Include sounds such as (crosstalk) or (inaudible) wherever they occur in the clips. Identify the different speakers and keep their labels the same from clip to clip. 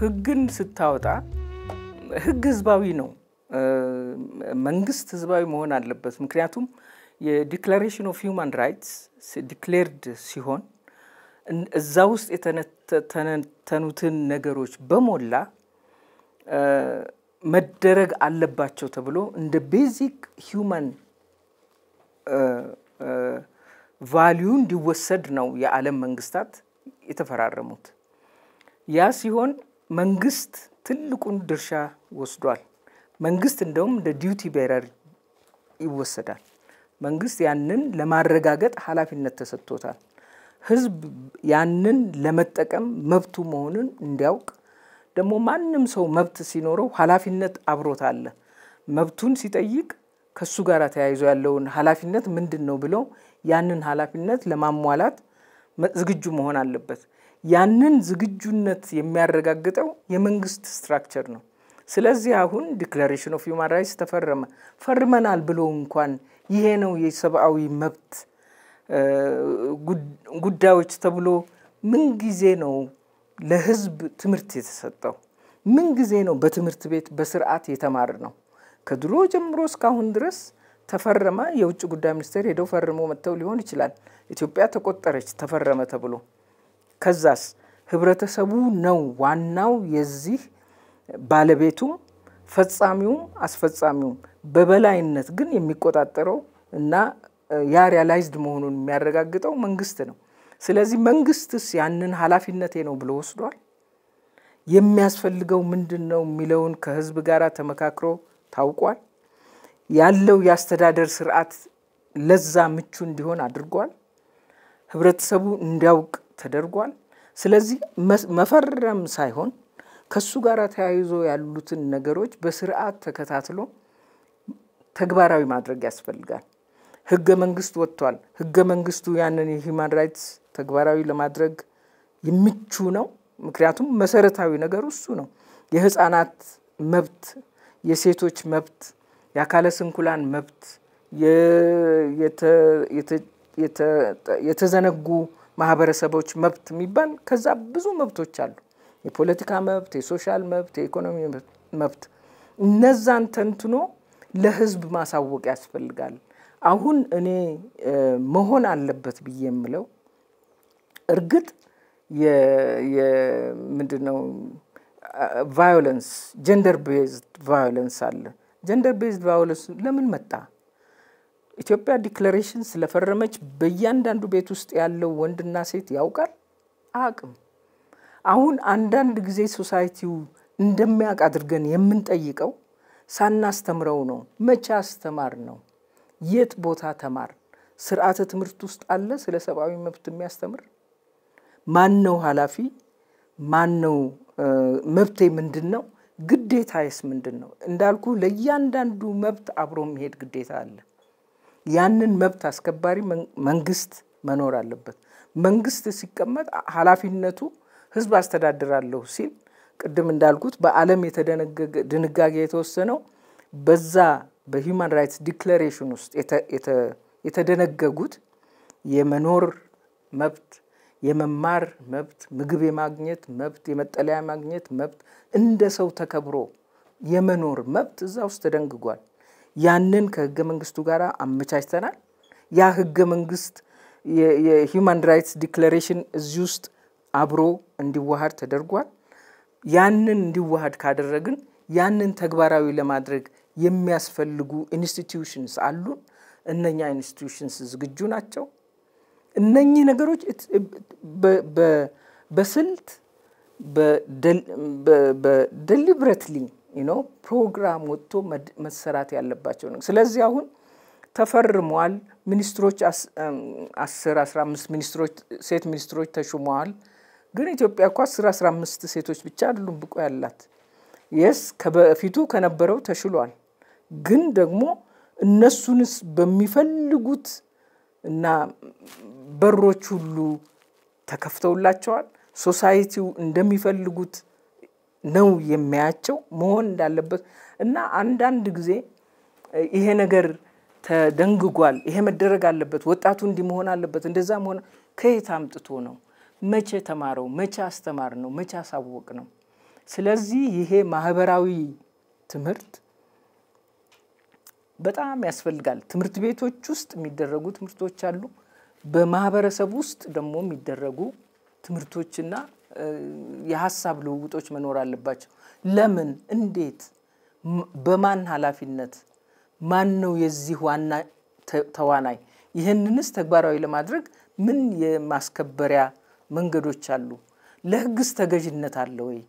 Speaker 1: ህግን ስታወጣ ህግ ህዝባዊ ነው። መንግስት ህዝባዊ መሆን አለበት። ምክንያቱም የዲክላሬሽን ኦፍ ሂውማን ራይትስ ዲክሌርድ ሲሆን እዛ ውስጥ የተነተኑትን ነገሮች በሞላ መደረግ አለባቸው ተብሎ እንደ ቤዚክ ሂውማን ቫሊዩ እንዲወሰድ ነው የዓለም መንግስታት የተፈራረሙት። ያ ሲሆን መንግስት ትልቁን ድርሻ ወስዷል። መንግስት እንደውም እንደ ዲዩቲ ቤረር ይወሰዳል። መንግስት ያንን ለማረጋገጥ ኃላፊነት ተሰጥቶታል። ህዝብ ያንን ለመጠቀም መብቱ መሆኑን እንዲያውቅ ደግሞ ማንም ሰው መብት ሲኖረው ኃላፊነት አብሮት አለ። መብቱን ሲጠይቅ ከሱ ጋር ተያይዞ ያለውን ኃላፊነት ምንድን ነው ብለው ያንን ኃላፊነት ለማሟላት ዝግጁ መሆን አለበት። ያንን ዝግጁነት የሚያረጋግጠው የመንግስት ስትራክቸር ነው። ስለዚህ አሁን ዲክላሬሽን ኦፍ ሂውማን ራይትስ ተፈረመ። ፈርመናል ብሎ እንኳን ይሄ ነው የሰብአዊ መብት ጉዳዮች ተብሎ ምን ጊዜ ነው ለህዝብ ትምህርት የተሰጠው? ምን ጊዜ ነው በትምህርት ቤት በስርዓት የተማር ነው? ከድሮ ጀምሮ እስካሁን ድረስ ተፈረመ። የውጭ ጉዳይ ሚኒስቴር ሄደው ፈርሞ መጥተው ሊሆን ይችላል። ኢትዮጵያ ተቆጠረች ተፈረመ ተብሎ ከዛስ ህብረተሰቡ ነው ዋናው የዚህ ባለቤቱም ፈጻሚውም አስፈጻሚውም በበላይነት ግን የሚቆጣጠረው እና ያ ሪያላይዝድ መሆኑን የሚያረጋግጠው መንግስት ነው። ስለዚህ መንግስትስ ያንን ኃላፊነቴ ነው ብሎ ወስዷል። የሚያስፈልገው ምንድን ነው የሚለውን ከህዝብ ጋር ተመካክሮ ታውቋል። ያለው የአስተዳደር ስርዓት ለዛ ምቹ እንዲሆን አድርጓል። ህብረተሰቡ እንዲያውቅ ተደርጓል። ስለዚህ መፈረም ሳይሆን ከሱ ጋር ተያይዞ ያሉትን ነገሮች በስርዓት ተከታትሎ ተግባራዊ ማድረግ ያስፈልጋል። ህገ መንግስት ወጥቷል። ህገ መንግስቱ ያንን የሂማን ራይትስ ተግባራዊ ለማድረግ ምቹ ነው። ምክንያቱም መሰረታዊ ነገር እሱ ነው። የህፃናት መብት፣ የሴቶች መብት፣ የአካለ ስንኩላን መብት፣ የተዘነጉ ማህበረሰቦች መብት የሚባል ከዛ ብዙ መብቶች አሉ። የፖለቲካ መብት፣ የሶሻል መብት፣ የኢኮኖሚ መብት እነዛን ተንትኖ ለህዝብ ማሳወቅ ያስፈልጋል። አሁን እኔ መሆን አለበት ብዬ የምለው እርግጥ ምንድን ነው ቫዮለንስ ጀንደር ቤዝድ ቫዮለንስ አለ። ጀንደር ቤዝድ ቫዮለንስ ለምን መጣ? ኢትዮጵያ ዲክለሬሽን ስለፈረመች በእያንዳንዱ ቤት ውስጥ ያለው ወንድና ሴት ያውቃል? አቅም አሁን አንዳንድ ጊዜ ሶሳይቲው እንደሚያውቅ አድርገን የምንጠይቀው ሳናስተምረው ነው። መቼ አስተማር ነው? የት ቦታ ተማር? ስርዓተ ትምህርት ውስጥ አለ ስለ ሰብአዊ መብት የሚያስተምር? ማን ነው ኃላፊ? ማን ነው መብቴ ምንድን ነው? የስ ምንድን ነው? እንዳልኩ ለእያንዳንዱ መብት አብሮ የሚሄድ ግዴታ አለ። ያንን መብት አስከባሪ መንግስት መኖር አለበት። መንግስት ሲቀመጥ ኃላፊነቱ ህዝብ አስተዳድራለሁ ሲል ቅድም እንዳልኩት በዓለም የተደነገገ ድንጋጌ የተወሰነው በዛ በሂውማን ራይትስ ዲክለሬሽን ውስጥ የተደነገጉት የመኖር መብት፣ የመማር መብት፣ ምግብ የማግኘት መብት፣ የመጠለያ ማግኘት መብት፣ እንደ ሰው ተከብሮ የመኖር መብት እዛ ውስጥ ተደንግጓል። ያንን ከህገ መንግስቱ ጋር አመቻችተናል። ያ ህገ መንግስት የሂውማን ራይትስ ዲክለሬሽን እዚህ ውስጥ አብሮ እንዲዋሃድ ተደርጓል። ያንን እንዲዋሃድ ካደረግን ያንን ተግባራዊ ለማድረግ የሚያስፈልጉ ኢንስቲትዩሽንስ አሉን። እነኛ ኢንስቲትዩሽንስ ዝግጁ ናቸው። እነኚህ ነገሮች በስልት በደሊብረትሊ ዩኖ ፕሮግራም ወጥቶ መሰራት ያለባቸው ነው። ስለዚህ አሁን ተፈርሟል። ሚኒስትሮች አስር አስራ አምስት ሚኒስትሮች ሴት ሚኒስትሮች ተሹመዋል። ግን ኢትዮጵያ እኮ አስር አስራ አምስት ሴቶች ብቻ አይደሉም ብቁ ያላት። የስ ከበፊቱ ከነበረው ተሽሏል። ግን ደግሞ እነሱንስ በሚፈልጉት እና በሮች ሁሉ ተከፍተውላቸዋል። ሶሳይቲው እንደሚፈልጉት ነው የሚያያቸው መሆን እንዳለበት እና አንዳንድ ጊዜ ይሄ ነገር ተደንግጓል፣ ይሄ መደረግ አለበት፣ ወጣቱ እንዲህ መሆን አለበት፣ እንደዛ መሆን ከየት አምጥቶ ነው? መቼ ተማረው? መቼ አስተማር ነው? መቼ አሳወቅ ነው? ስለዚህ ይሄ ማህበራዊ ትምህርት በጣም ያስፈልጋል። ትምህርት ቤቶች ውስጥ የሚደረጉ ትምህርቶች አሉ። በማህበረሰብ ውስጥ ደግሞ የሚደረጉ ትምህርቶችና የሀሳብ ልውውጦች መኖር አለባቸው። ለምን፣ እንዴት፣ በማን ኃላፊነት፣ ማን ነው የዚህ ዋና ተዋናይ፣ ይህንንስ ተግባራዊ ለማድረግ ምን የማስከበሪያ መንገዶች አሉ፣ ለህግስ ተገዥነት አለ ወይ፣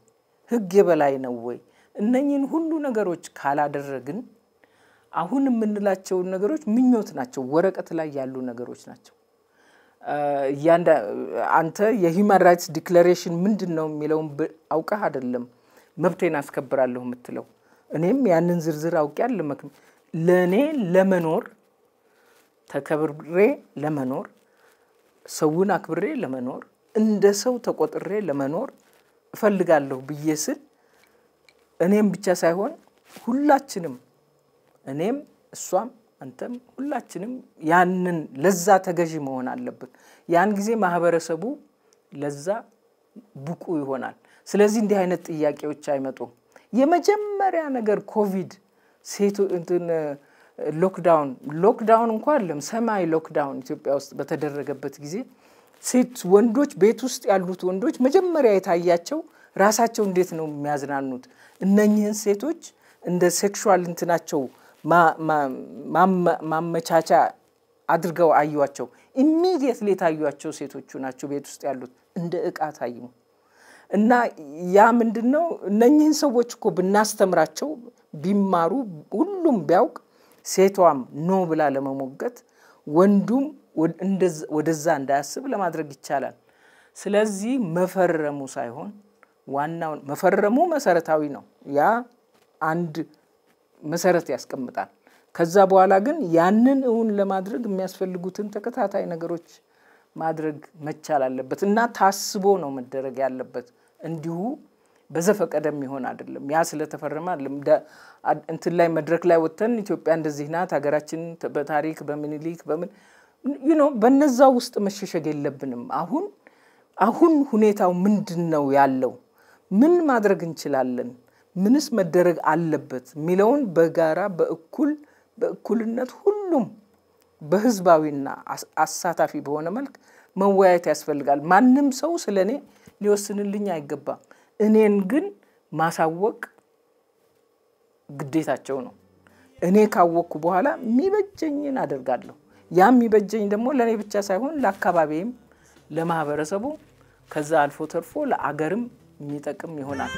Speaker 1: ህግ የበላይ ነው ወይ? እነኚህን ሁሉ ነገሮች ካላደረግን አሁን የምንላቸውን ነገሮች ምኞት ናቸው፣ ወረቀት ላይ ያሉ ነገሮች ናቸው። አንተ የሂውማን ራይትስ ዲክለሬሽን ምንድን ነው የሚለውን አውቀህ አይደለም መብቴን አስከብራለሁ የምትለው። እኔም ያንን ዝርዝር አውቄ አልመክም። ለእኔ ለመኖር ተከብሬ ለመኖር ሰውን አክብሬ ለመኖር እንደ ሰው ተቆጥሬ ለመኖር እፈልጋለሁ ብዬ ስል እኔም ብቻ ሳይሆን ሁላችንም እኔም እሷም አንተም ሁላችንም ያንን ለዛ ተገዥ መሆን አለብን። ያን ጊዜ ማህበረሰቡ ለዛ ብቁ ይሆናል። ስለዚህ እንዲህ አይነት ጥያቄዎች አይመጡም። የመጀመሪያ ነገር ኮቪድ ሴቱ ሎክዳውን ሎክዳውን እንኳ አለም ሰማይ ሎክዳውን ኢትዮጵያ ውስጥ በተደረገበት ጊዜ ሴት ወንዶች ቤት ውስጥ ያሉት ወንዶች መጀመሪያ የታያቸው ራሳቸው እንዴት ነው የሚያዝናኑት? እነኚህን ሴቶች እንደ ሴክሹዋል እንትናቸው ማመቻቻ አድርገው አዩቸው። ኢሚዲየትሊ የታዩቸው ሴቶቹ ናቸው ቤት ውስጥ ያሉት እንደ እቃ ታይሙ እና ያ ምንድን ነው? እነኚህን ሰዎች እኮ ብናስተምራቸው ቢማሩ ሁሉም ቢያውቅ ሴቷም ኖ ብላ ለመሞገት ወንዱም ወደዛ እንዳያስብ ለማድረግ ይቻላል። ስለዚህ መፈረሙ ሳይሆን ዋናውን መፈረሙ መሰረታዊ ነው። ያ አንድ መሰረት ያስቀምጣል። ከዛ በኋላ ግን ያንን እውን ለማድረግ የሚያስፈልጉትን ተከታታይ ነገሮች ማድረግ መቻል አለበት እና ታስቦ ነው መደረግ ያለበት። እንዲሁ በዘፈቀደም ይሆን አይደለም። ያ ስለተፈረመ አለም እንትን ላይ መድረክ ላይ ወጥተን ኢትዮጵያ እንደዚህ ናት፣ ሀገራችን በታሪክ በምኒልክ በምን ዩኖ በነዛ ውስጥ መሸሸግ የለብንም። አሁን አሁን ሁኔታው ምንድን ነው ያለው? ምን ማድረግ እንችላለን? ምንስ መደረግ አለበት የሚለውን በጋራ በእኩል በእኩልነት ሁሉም በህዝባዊና አሳታፊ በሆነ መልክ መወያየት ያስፈልጋል። ማንም ሰው ስለ እኔ ሊወስንልኝ አይገባም። እኔን ግን ማሳወቅ ግዴታቸው ነው። እኔ ካወቅኩ በኋላ የሚበጀኝን አደርጋለሁ። ያ የሚበጀኝ ደግሞ ለእኔ ብቻ ሳይሆን ለአካባቢም፣ ለማህበረሰቡ ከዛ አልፎ ተርፎ ለአገርም የሚጠቅም ይሆናል።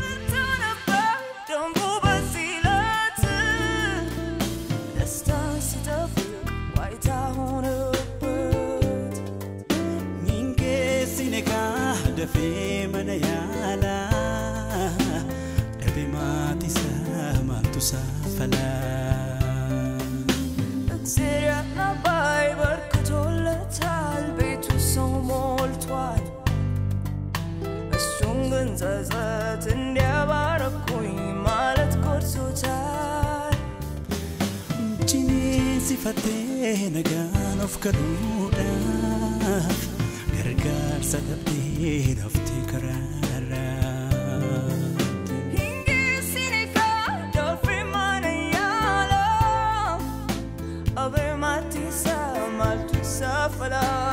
Speaker 2: fi mana yaalaa dhabee maatii isaa maaltu saafalaa. Seeraan abbaa barka tollatal beetu somooltwal. Esuun ganzazaat inni abaara kuyi maalat gorsuutal. Ciniinsifatee nagaan of kadhuudhaaf. sabaabdinaaf tigara. Hingi sinika doofirmaa na yaaloo ofeematisaa amaltusaaf ola.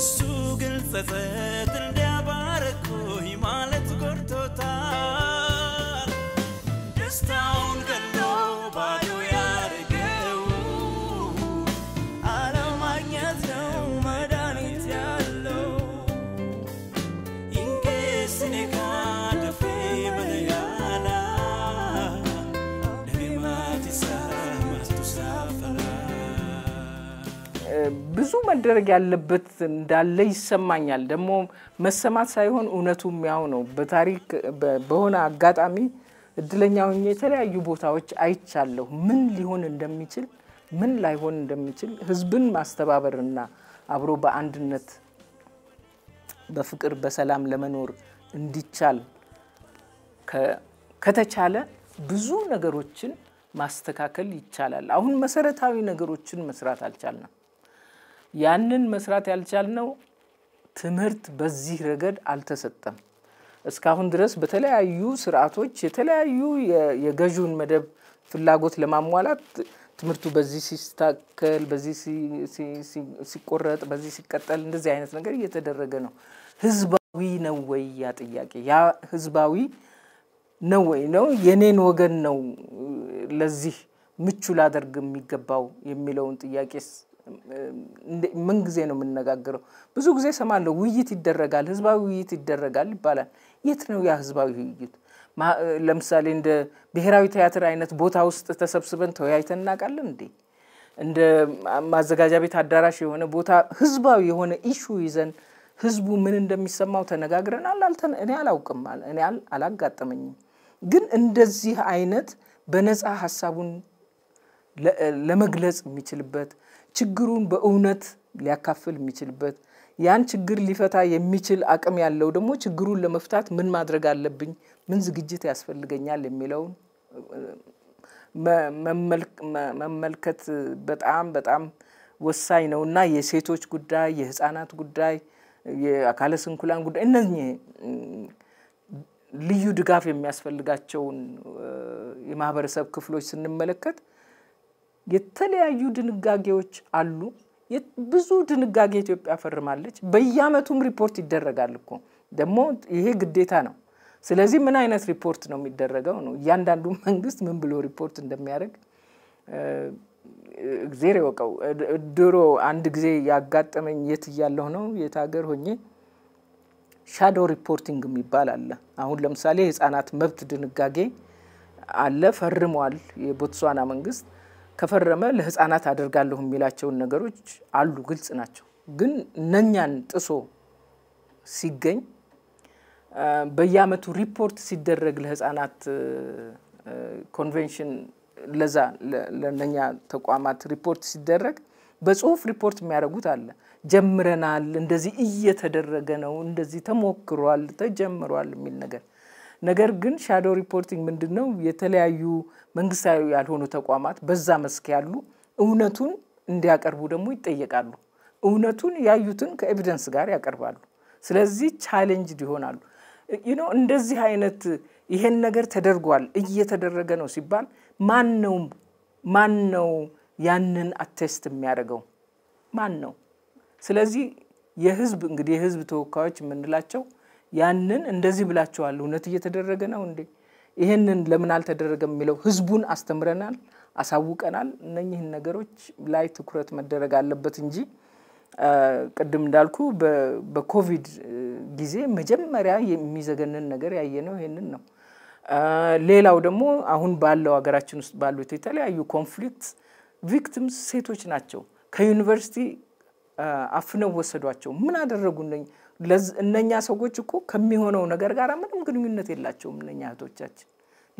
Speaker 2: السوق الففاتر
Speaker 1: መደረግ ያለበት እንዳለ ይሰማኛል። ደግሞ መሰማት ሳይሆን እውነቱም ያው ነው። በታሪክ በሆነ አጋጣሚ እድለኛ ሆኜ የተለያዩ ቦታዎች አይቻለሁ። ምን ሊሆን እንደሚችል ምን ላይሆን እንደሚችል ህዝብን ማስተባበርና አብሮ በአንድነት በፍቅር በሰላም ለመኖር እንዲቻል ከተቻለ ብዙ ነገሮችን ማስተካከል ይቻላል። አሁን መሰረታዊ ነገሮችን መስራት አልቻልንም። ያንን መስራት ያልቻልነው ትምህርት በዚህ ረገድ አልተሰጠም። እስካሁን ድረስ በተለያዩ ስርዓቶች የተለያዩ የገዥውን መደብ ፍላጎት ለማሟላት ትምህርቱ በዚህ ሲስታከል፣ በዚህ ሲቆረጥ፣ በዚህ ሲቀጠል እንደዚህ አይነት ነገር እየተደረገ ነው። ህዝባዊ ነው ወይ ያ ጥያቄ? ያ ህዝባዊ ነው ወይ ነው የኔን ወገን ነው ለዚህ ምቹ ላደርግ የሚገባው የሚለውን ጥያቄስ ምን ጊዜ ነው የምነጋገረው ብዙ ጊዜ ሰማለሁ፣ ውይይት ይደረጋል፣ ህዝባዊ ውይይት ይደረጋል ይባላል። የት ነው ያ ህዝባዊ ውይይት? ለምሳሌ እንደ ብሔራዊ ቲያትር አይነት ቦታ ውስጥ ተሰብስበን ተወያይተን እናውቃለን እንዴ? እንደ ማዘጋጃ ቤት አዳራሽ የሆነ ቦታ ህዝባዊ የሆነ ኢሹ ይዘን ህዝቡ ምን እንደሚሰማው ተነጋግረናል? እኔ አላውቅም፣ እኔ አላጋጠመኝም። ግን እንደዚህ አይነት በነፃ ሀሳቡን ለመግለጽ የሚችልበት ችግሩን በእውነት ሊያካፍል የሚችልበት ያን ችግር ሊፈታ የሚችል አቅም ያለው ደግሞ ችግሩን ለመፍታት ምን ማድረግ አለብኝ፣ ምን ዝግጅት ያስፈልገኛል የሚለውን መመልከት በጣም በጣም ወሳኝ ነው እና የሴቶች ጉዳይ፣ የህፃናት ጉዳይ፣ የአካለ ስንኩላን ጉዳይ እነዚህ ልዩ ድጋፍ የሚያስፈልጋቸውን የማህበረሰብ ክፍሎች ስንመለከት የተለያዩ ድንጋጌዎች አሉ። ብዙ ድንጋጌ ኢትዮጵያ ፈርማለች። በየአመቱም ሪፖርት ይደረጋል እኮ ደግሞ ይሄ ግዴታ ነው። ስለዚህ ምን አይነት ሪፖርት ነው የሚደረገው ነው እያንዳንዱ መንግስት ምን ብሎ ሪፖርት እንደሚያደርግ እግዜር ይወቀው። ድሮ አንድ ጊዜ ያጋጠመኝ የት እያለሁ ነው የት ሀገር ሆኜ ሻዶ ሪፖርቲንግ የሚባል አለ። አሁን ለምሳሌ የህፃናት መብት ድንጋጌ አለ ፈርሟል የቦትስዋና መንግስት። ከፈረመ ለህፃናት አደርጋለሁ የሚላቸውን ነገሮች አሉ፣ ግልጽ ናቸው። ግን እነኛን ጥሶ ሲገኝ በየአመቱ ሪፖርት ሲደረግ ለህፃናት ኮንቬንሽን ለዛ ለነኛ ተቋማት ሪፖርት ሲደረግ በጽሁፍ ሪፖርት የሚያደርጉት አለ። ጀምረናል፣ እንደዚህ እየተደረገ ነው፣ እንደዚህ ተሞክሯል፣ ተጀምሯል የሚል ነገር ነገር ግን ሻዶ ሪፖርቲንግ ምንድን ነው? የተለያዩ መንግስታዊ ያልሆኑ ተቋማት በዛ መስክ ያሉ እውነቱን እንዲያቀርቡ ደግሞ ይጠየቃሉ። እውነቱን ያዩትን ከኤቪደንስ ጋር ያቀርባሉ። ስለዚህ ቻሌንጅድ ይሆናሉ። ይኖ እንደዚህ አይነት ይሄን ነገር ተደርጓል እየተደረገ ነው ሲባል ማን ነው ማን ነው ያንን አቴስት የሚያደርገው ማን ነው? ስለዚህ የህዝብ እንግዲህ የህዝብ ተወካዮች የምንላቸው ያንን እንደዚህ ብላቸዋል እውነት እየተደረገ ነው እንዴ? ይህንን ለምን አልተደረገም የሚለው ህዝቡን አስተምረናል፣ አሳውቀናል። እነኚህን ነገሮች ላይ ትኩረት መደረግ አለበት እንጂ ቅድም እንዳልኩ በኮቪድ ጊዜ መጀመሪያ የሚዘገንን ነገር ያየነው ይህንን ነው። ሌላው ደግሞ አሁን ባለው ሀገራችን ውስጥ ባሉት የተለያዩ ኮንፍሊክት ቪክቲምስ ሴቶች ናቸው። ከዩኒቨርሲቲ አፍነው ወሰዷቸው። ምን አደረጉ? እነኛ ሰዎች እኮ ከሚሆነው ነገር ጋር ምንም ግንኙነት የላቸውም። እነኛ እህቶቻችን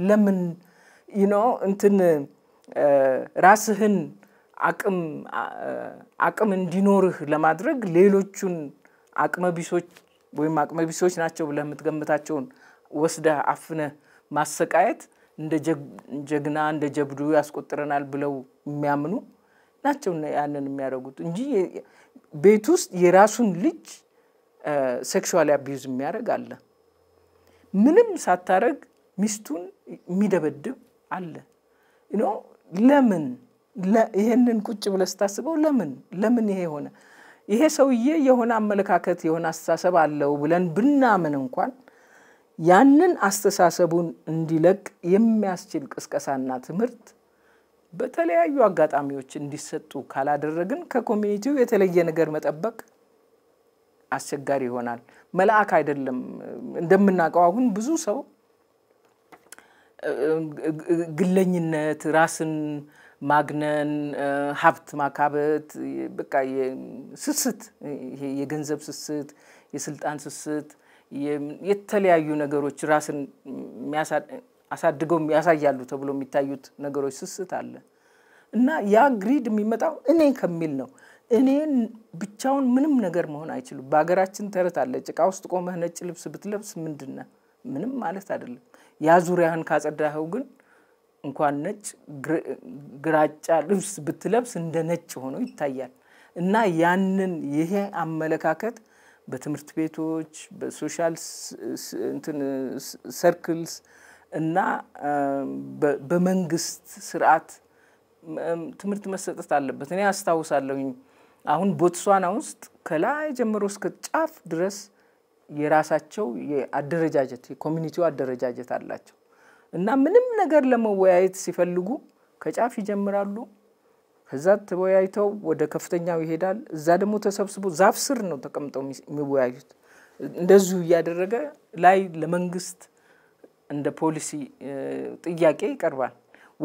Speaker 1: ለምን ይኖ እንትን ራስህን አቅም አቅም እንዲኖርህ ለማድረግ ሌሎቹን አቅመቢሶች ወይም አቅመቢሶች ናቸው ብለህ የምትገምታቸውን ወስደህ አፍነህ ማሰቃየት እንደ ጀግና እንደ ጀብዱ ያስቆጥረናል ብለው የሚያምኑ ናቸው ያንን የሚያደርጉት እንጂ ቤት ውስጥ የራሱን ልጅ ሴክሽዋል አቢዩዝ የሚያደርግ አለ። ምንም ሳታረግ ሚስቱን የሚደበድብ አለ። ኖ ለምን ይህንን ቁጭ ብለህ ስታስበው ለምን ለምን ይሄ ሆነ? ይሄ ሰውዬ የሆነ አመለካከት የሆነ አስተሳሰብ አለው ብለን ብናምን እንኳን ያንን አስተሳሰቡን እንዲለቅ የሚያስችል ቅስቀሳና ትምህርት በተለያዩ አጋጣሚዎች እንዲሰጡ ካላደረግን ከኮሚኒቲው የተለየ ነገር መጠበቅ አስቸጋሪ ይሆናል። መልአክ አይደለም። እንደምናውቀው አሁን ብዙ ሰው ግለኝነት፣ ራስን ማግነን፣ ሀብት ማካበት፣ በቃ ስስት፣ የገንዘብ ስስት፣ የስልጣን ስስት፣ የተለያዩ ነገሮች ራስን አሳድገው ያሳያሉ ተብሎ የሚታዩት ነገሮች ስስት አለ እና ያ ግሪድ የሚመጣው እኔ ከሚል ነው። እኔን ብቻውን ምንም ነገር መሆን አይችሉም። በሀገራችን ተረት አለ፣ ጭቃ ውስጥ ቆመህ ነጭ ልብስ ብትለብስ ምንድን ነህ? ምንም ማለት አይደለም። ያ ዙሪያህን ካጸዳኸው ግን እንኳን ነጭ ግራጫ ልብስ ብትለብስ እንደ ነጭ ሆኖ ይታያል። እና ያንን ይሄ አመለካከት በትምህርት ቤቶች፣ በሶሻል ሰርክልስ እና በመንግስት ስርዓት ትምህርት መሰጠት አለበት። እኔ አስታውሳለሁኝ አሁን ቦትስዋና ውስጥ ከላይ ጀምሮ እስከ ጫፍ ድረስ የራሳቸው የአደረጃጀት የኮሚኒቲው አደረጃጀት አላቸው እና ምንም ነገር ለመወያየት ሲፈልጉ ከጫፍ ይጀምራሉ። ከዛ ተወያይተው ወደ ከፍተኛው ይሄዳል። እዛ ደግሞ ተሰብስቦ ዛፍ ስር ነው ተቀምጠው የሚወያዩት። እንደዚሁ እያደረገ ላይ ለመንግስት እንደ ፖሊሲ ጥያቄ ይቀርባል።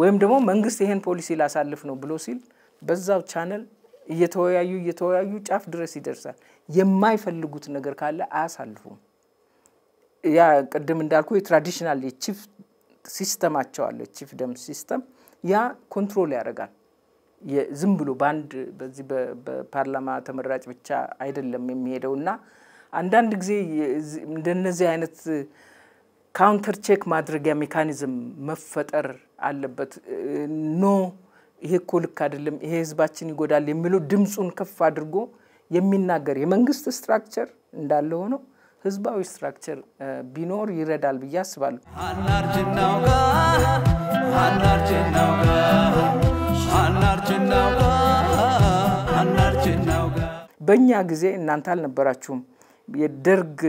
Speaker 1: ወይም ደግሞ መንግስት ይሄን ፖሊሲ ላሳልፍ ነው ብሎ ሲል በዛው ቻነል እየተወያዩ እየተወያዩ ጫፍ ድረስ ይደርሳል። የማይፈልጉት ነገር ካለ አያሳልፉም። ያ ቅድም እንዳልኩ የትራዲሽናል የቺፍ ሲስተማቸው አለ፣ ቺፍ ደም ሲስተም ያ ኮንትሮል ያደርጋል። ዝም ብሎ በአንድ በዚህ በፓርላማ ተመራጭ ብቻ አይደለም የሚሄደው እና አንዳንድ ጊዜ እንደነዚህ አይነት ካውንተር ቼክ ማድረጊያ ሜካኒዝም መፈጠር አለበት ኖ ይሄ እኮ ልክ አይደለም፣ ይሄ ህዝባችን ይጎዳል የሚሉ ድምፁን ከፍ አድርጎ የሚናገር የመንግስት ስትራክቸር እንዳለ ሆኖ ህዝባዊ ስትራክቸር ቢኖር ይረዳል ብዬ አስባለሁ። በእኛ ጊዜ እናንተ አልነበራችሁም። የደርግ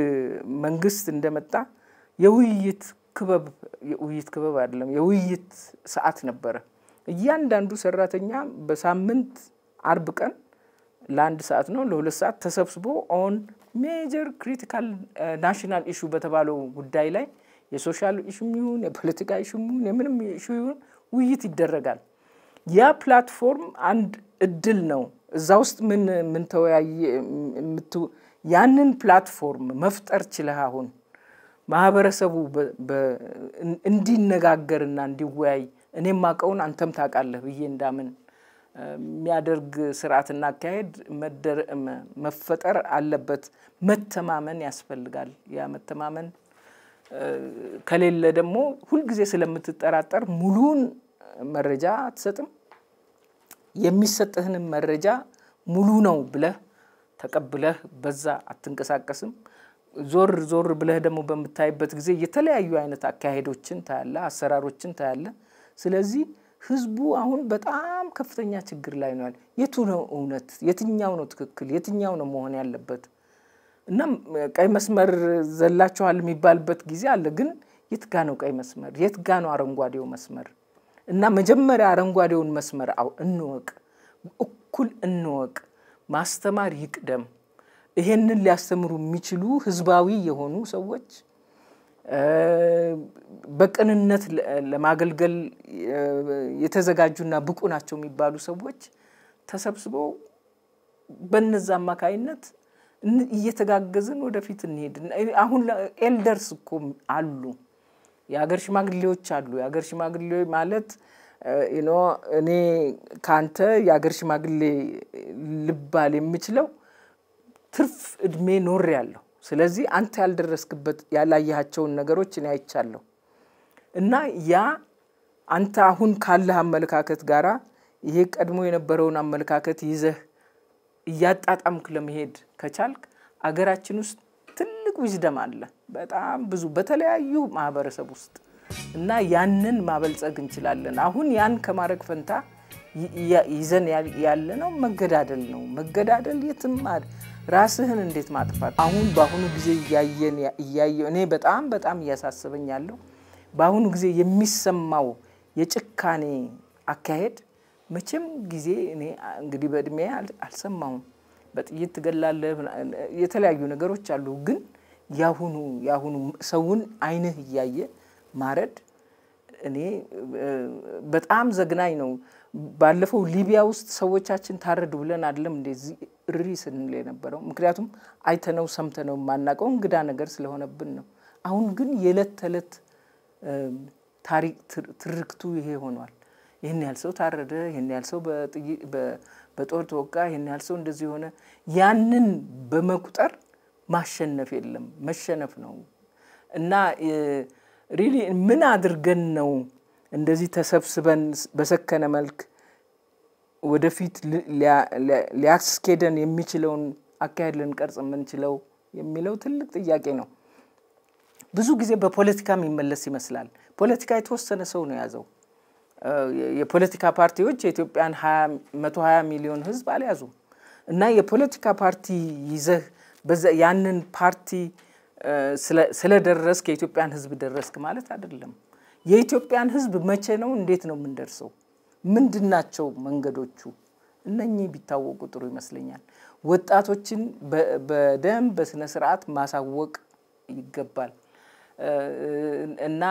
Speaker 1: መንግስት እንደመጣ የውይይት ክበብ የውይይት ክበብ አይደለም የውይይት ሰዓት ነበረ። እያንዳንዱ ሰራተኛ በሳምንት አርብ ቀን ለአንድ ሰዓት ነው ለሁለት ሰዓት ተሰብስቦ ኦን ሜጀር ክሪቲካል ናሽናል ኢሹ በተባለው ጉዳይ ላይ የሶሻል ኢሹም ይሁን የፖለቲካ ኢሹም ይሁን የምንም ኢሹ ይሁን ውይይት ይደረጋል። ያ ፕላትፎርም አንድ እድል ነው። እዛ ውስጥ ምን ምን ተወያየ ያንን ፕላትፎርም መፍጠር ችለህ አሁን ማህበረሰቡ እንዲነጋገርና እንዲወያይ እኔም ማቀውን አንተም ታውቃለህ ብዬ እንዳምን የሚያደርግ ስርዓትና አካሄድ መፈጠር አለበት። መተማመን ያስፈልጋል። ያ መተማመን ከሌለ ደግሞ ሁልጊዜ ስለምትጠራጠር ሙሉን መረጃ አትሰጥም። የሚሰጥህንም መረጃ ሙሉ ነው ብለህ ተቀብለህ በዛ አትንቀሳቀስም። ዞር ዞር ብለህ ደግሞ በምታይበት ጊዜ የተለያዩ አይነት አካሄዶችን ታያለ፣ አሰራሮችን ታያለ። ስለዚህ ህዝቡ አሁን በጣም ከፍተኛ ችግር ላይ ነዋል። የቱ ነው እውነት? የትኛው ነው ትክክል? የትኛው ነው መሆን ያለበት? እናም ቀይ መስመር ዘላቸዋል የሚባልበት ጊዜ አለ። ግን የት ጋ ነው ቀይ መስመር? የት ጋ ነው አረንጓዴው መስመር? እና መጀመሪያ አረንጓዴውን መስመር አው እንወቅ፣ እኩል እንወቅ፣ ማስተማር ይቅደም። ይሄንን ሊያስተምሩ የሚችሉ ህዝባዊ የሆኑ ሰዎች በቅንነት ለማገልገል የተዘጋጁና ብቁ ናቸው የሚባሉ ሰዎች ተሰብስበው በነዛ አማካይነት እየተጋገዝን ወደፊት እንሄድ። አሁን ኤልደርስ እኮ አሉ፣ የሀገር ሽማግሌዎች አሉ። የሀገር ሽማግሌ ማለት ኖ እኔ ከአንተ የሀገር ሽማግሌ ልባል የምችለው ትርፍ እድሜ ኖር ያለሁ ስለዚህ አንተ ያልደረስክበት ያላየሃቸውን ነገሮች እኔ አይቻለሁ እና ያ አንተ አሁን ካለህ አመለካከት ጋር ይሄ ቀድሞ የነበረውን አመለካከት ይዘህ እያጣጣምክ ለመሄድ ከቻልክ አገራችን ውስጥ ትልቅ ዊዝደም አለ፣ በጣም ብዙ በተለያዩ ማህበረሰብ ውስጥ እና ያንን ማበልጸግ እንችላለን። አሁን ያን ከማድረግ ፈንታ ይዘን ያለ ነው መገዳደል ነው። መገዳደል የትም ራስህን እንዴት ማጥፋት አሁን በአሁኑ ጊዜ እያየን እያየ እኔ በጣም በጣም እያሳሰበኝ ያለው በአሁኑ ጊዜ የሚሰማው የጭካኔ አካሄድ መቼም ጊዜ እኔ እንግዲህ በእድሜ አልሰማውም በጥይት ትገላለህ፣ የተለያዩ ነገሮች አሉ። ግን ያሁኑ ያሁኑ ሰውን አይንህ እያየ ማረድ እኔ በጣም ዘግናኝ ነው። ባለፈው ሊቢያ ውስጥ ሰዎቻችን ታረዱ ብለን አይደለም እንደዚህ እሪ ስንል የነበረው፣ ምክንያቱም አይተነው ሰምተነው የማናውቀው እንግዳ ነገር ስለሆነብን ነው። አሁን ግን የዕለት ተዕለት ታሪክ ትርክቱ ይሄ ሆኗል። ይህን ያህል ሰው ታረደ፣ ይህን ያህል ሰው በጦር ተወጋ፣ ይህን ያህል ሰው እንደዚህ ሆነ። ያንን በመቁጠር ማሸነፍ የለም መሸነፍ ነው እና ሪሊ ምን አድርገን ነው እንደዚህ ተሰብስበን በሰከነ መልክ ወደፊት ሊያስኬደን የሚችለውን አካሄድ ልንቀርጽ የምንችለው የሚለው ትልቅ ጥያቄ ነው። ብዙ ጊዜ በፖለቲካ የሚመለስ ይመስላል። ፖለቲካ የተወሰነ ሰው ነው የያዘው። የፖለቲካ ፓርቲዎች የኢትዮጵያን 120 ሚሊዮን ህዝብ አልያዙም እና የፖለቲካ ፓርቲ ይዘህ ያንን ፓርቲ ስለደረስክ የኢትዮጵያን ህዝብ ደረስክ ማለት አይደለም። የኢትዮጵያን ህዝብ መቼ ነው እንዴት ነው የምንደርሰው? ምንድናቸው መንገዶቹ? እነኚህ ቢታወቁ ጥሩ ይመስለኛል። ወጣቶችን በደንብ በስነ ስርዓት ማሳወቅ ይገባል እና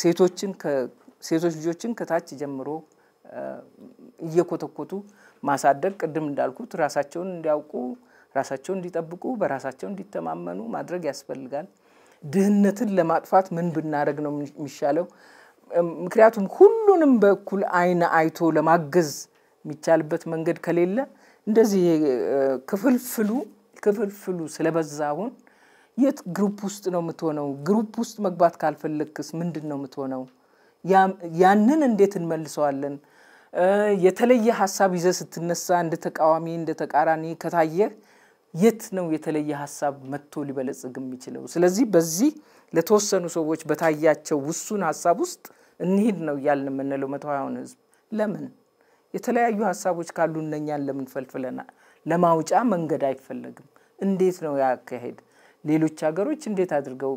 Speaker 1: ሴቶችን ሴቶች ልጆችን ከታች ጀምሮ እየኮተኮቱ ማሳደግ ቅድም እንዳልኩት ራሳቸውን እንዲያውቁ ራሳቸውን እንዲጠብቁ በራሳቸው እንዲተማመኑ ማድረግ ያስፈልጋል። ድህነትን ለማጥፋት ምን ብናደረግ ነው የሚሻለው? ምክንያቱም ሁሉንም በኩል አይን አይቶ ለማገዝ የሚቻልበት መንገድ ከሌለ እንደዚህ ክፍልፍሉ ክፍልፍሉ ስለበዛ አሁን የት ግሩፕ ውስጥ ነው የምትሆነው? ግሩፕ ውስጥ መግባት ካልፈለግክስ ምንድን ነው የምትሆነው? ያንን እንዴት እንመልሰዋለን? የተለየ ሀሳብ ይዘህ ስትነሳ እንደ ተቃዋሚ እንደ ተቃራኒ ከታየህ የት ነው የተለየ ሀሳብ መጥቶ ሊበለጽግ የሚችለው? ስለዚህ በዚህ ለተወሰኑ ሰዎች በታያቸው ውሱን ሀሳብ ውስጥ እንሄድ ነው እያልን የምንለው መቶ ሀያውን ህዝብ ለምን የተለያዩ ሀሳቦች ካሉ እነኛን ለምን ፈልፍለና ለማውጫ መንገድ አይፈለግም? እንዴት ነው ያካሄድ? ሌሎች ሀገሮች እንዴት አድርገው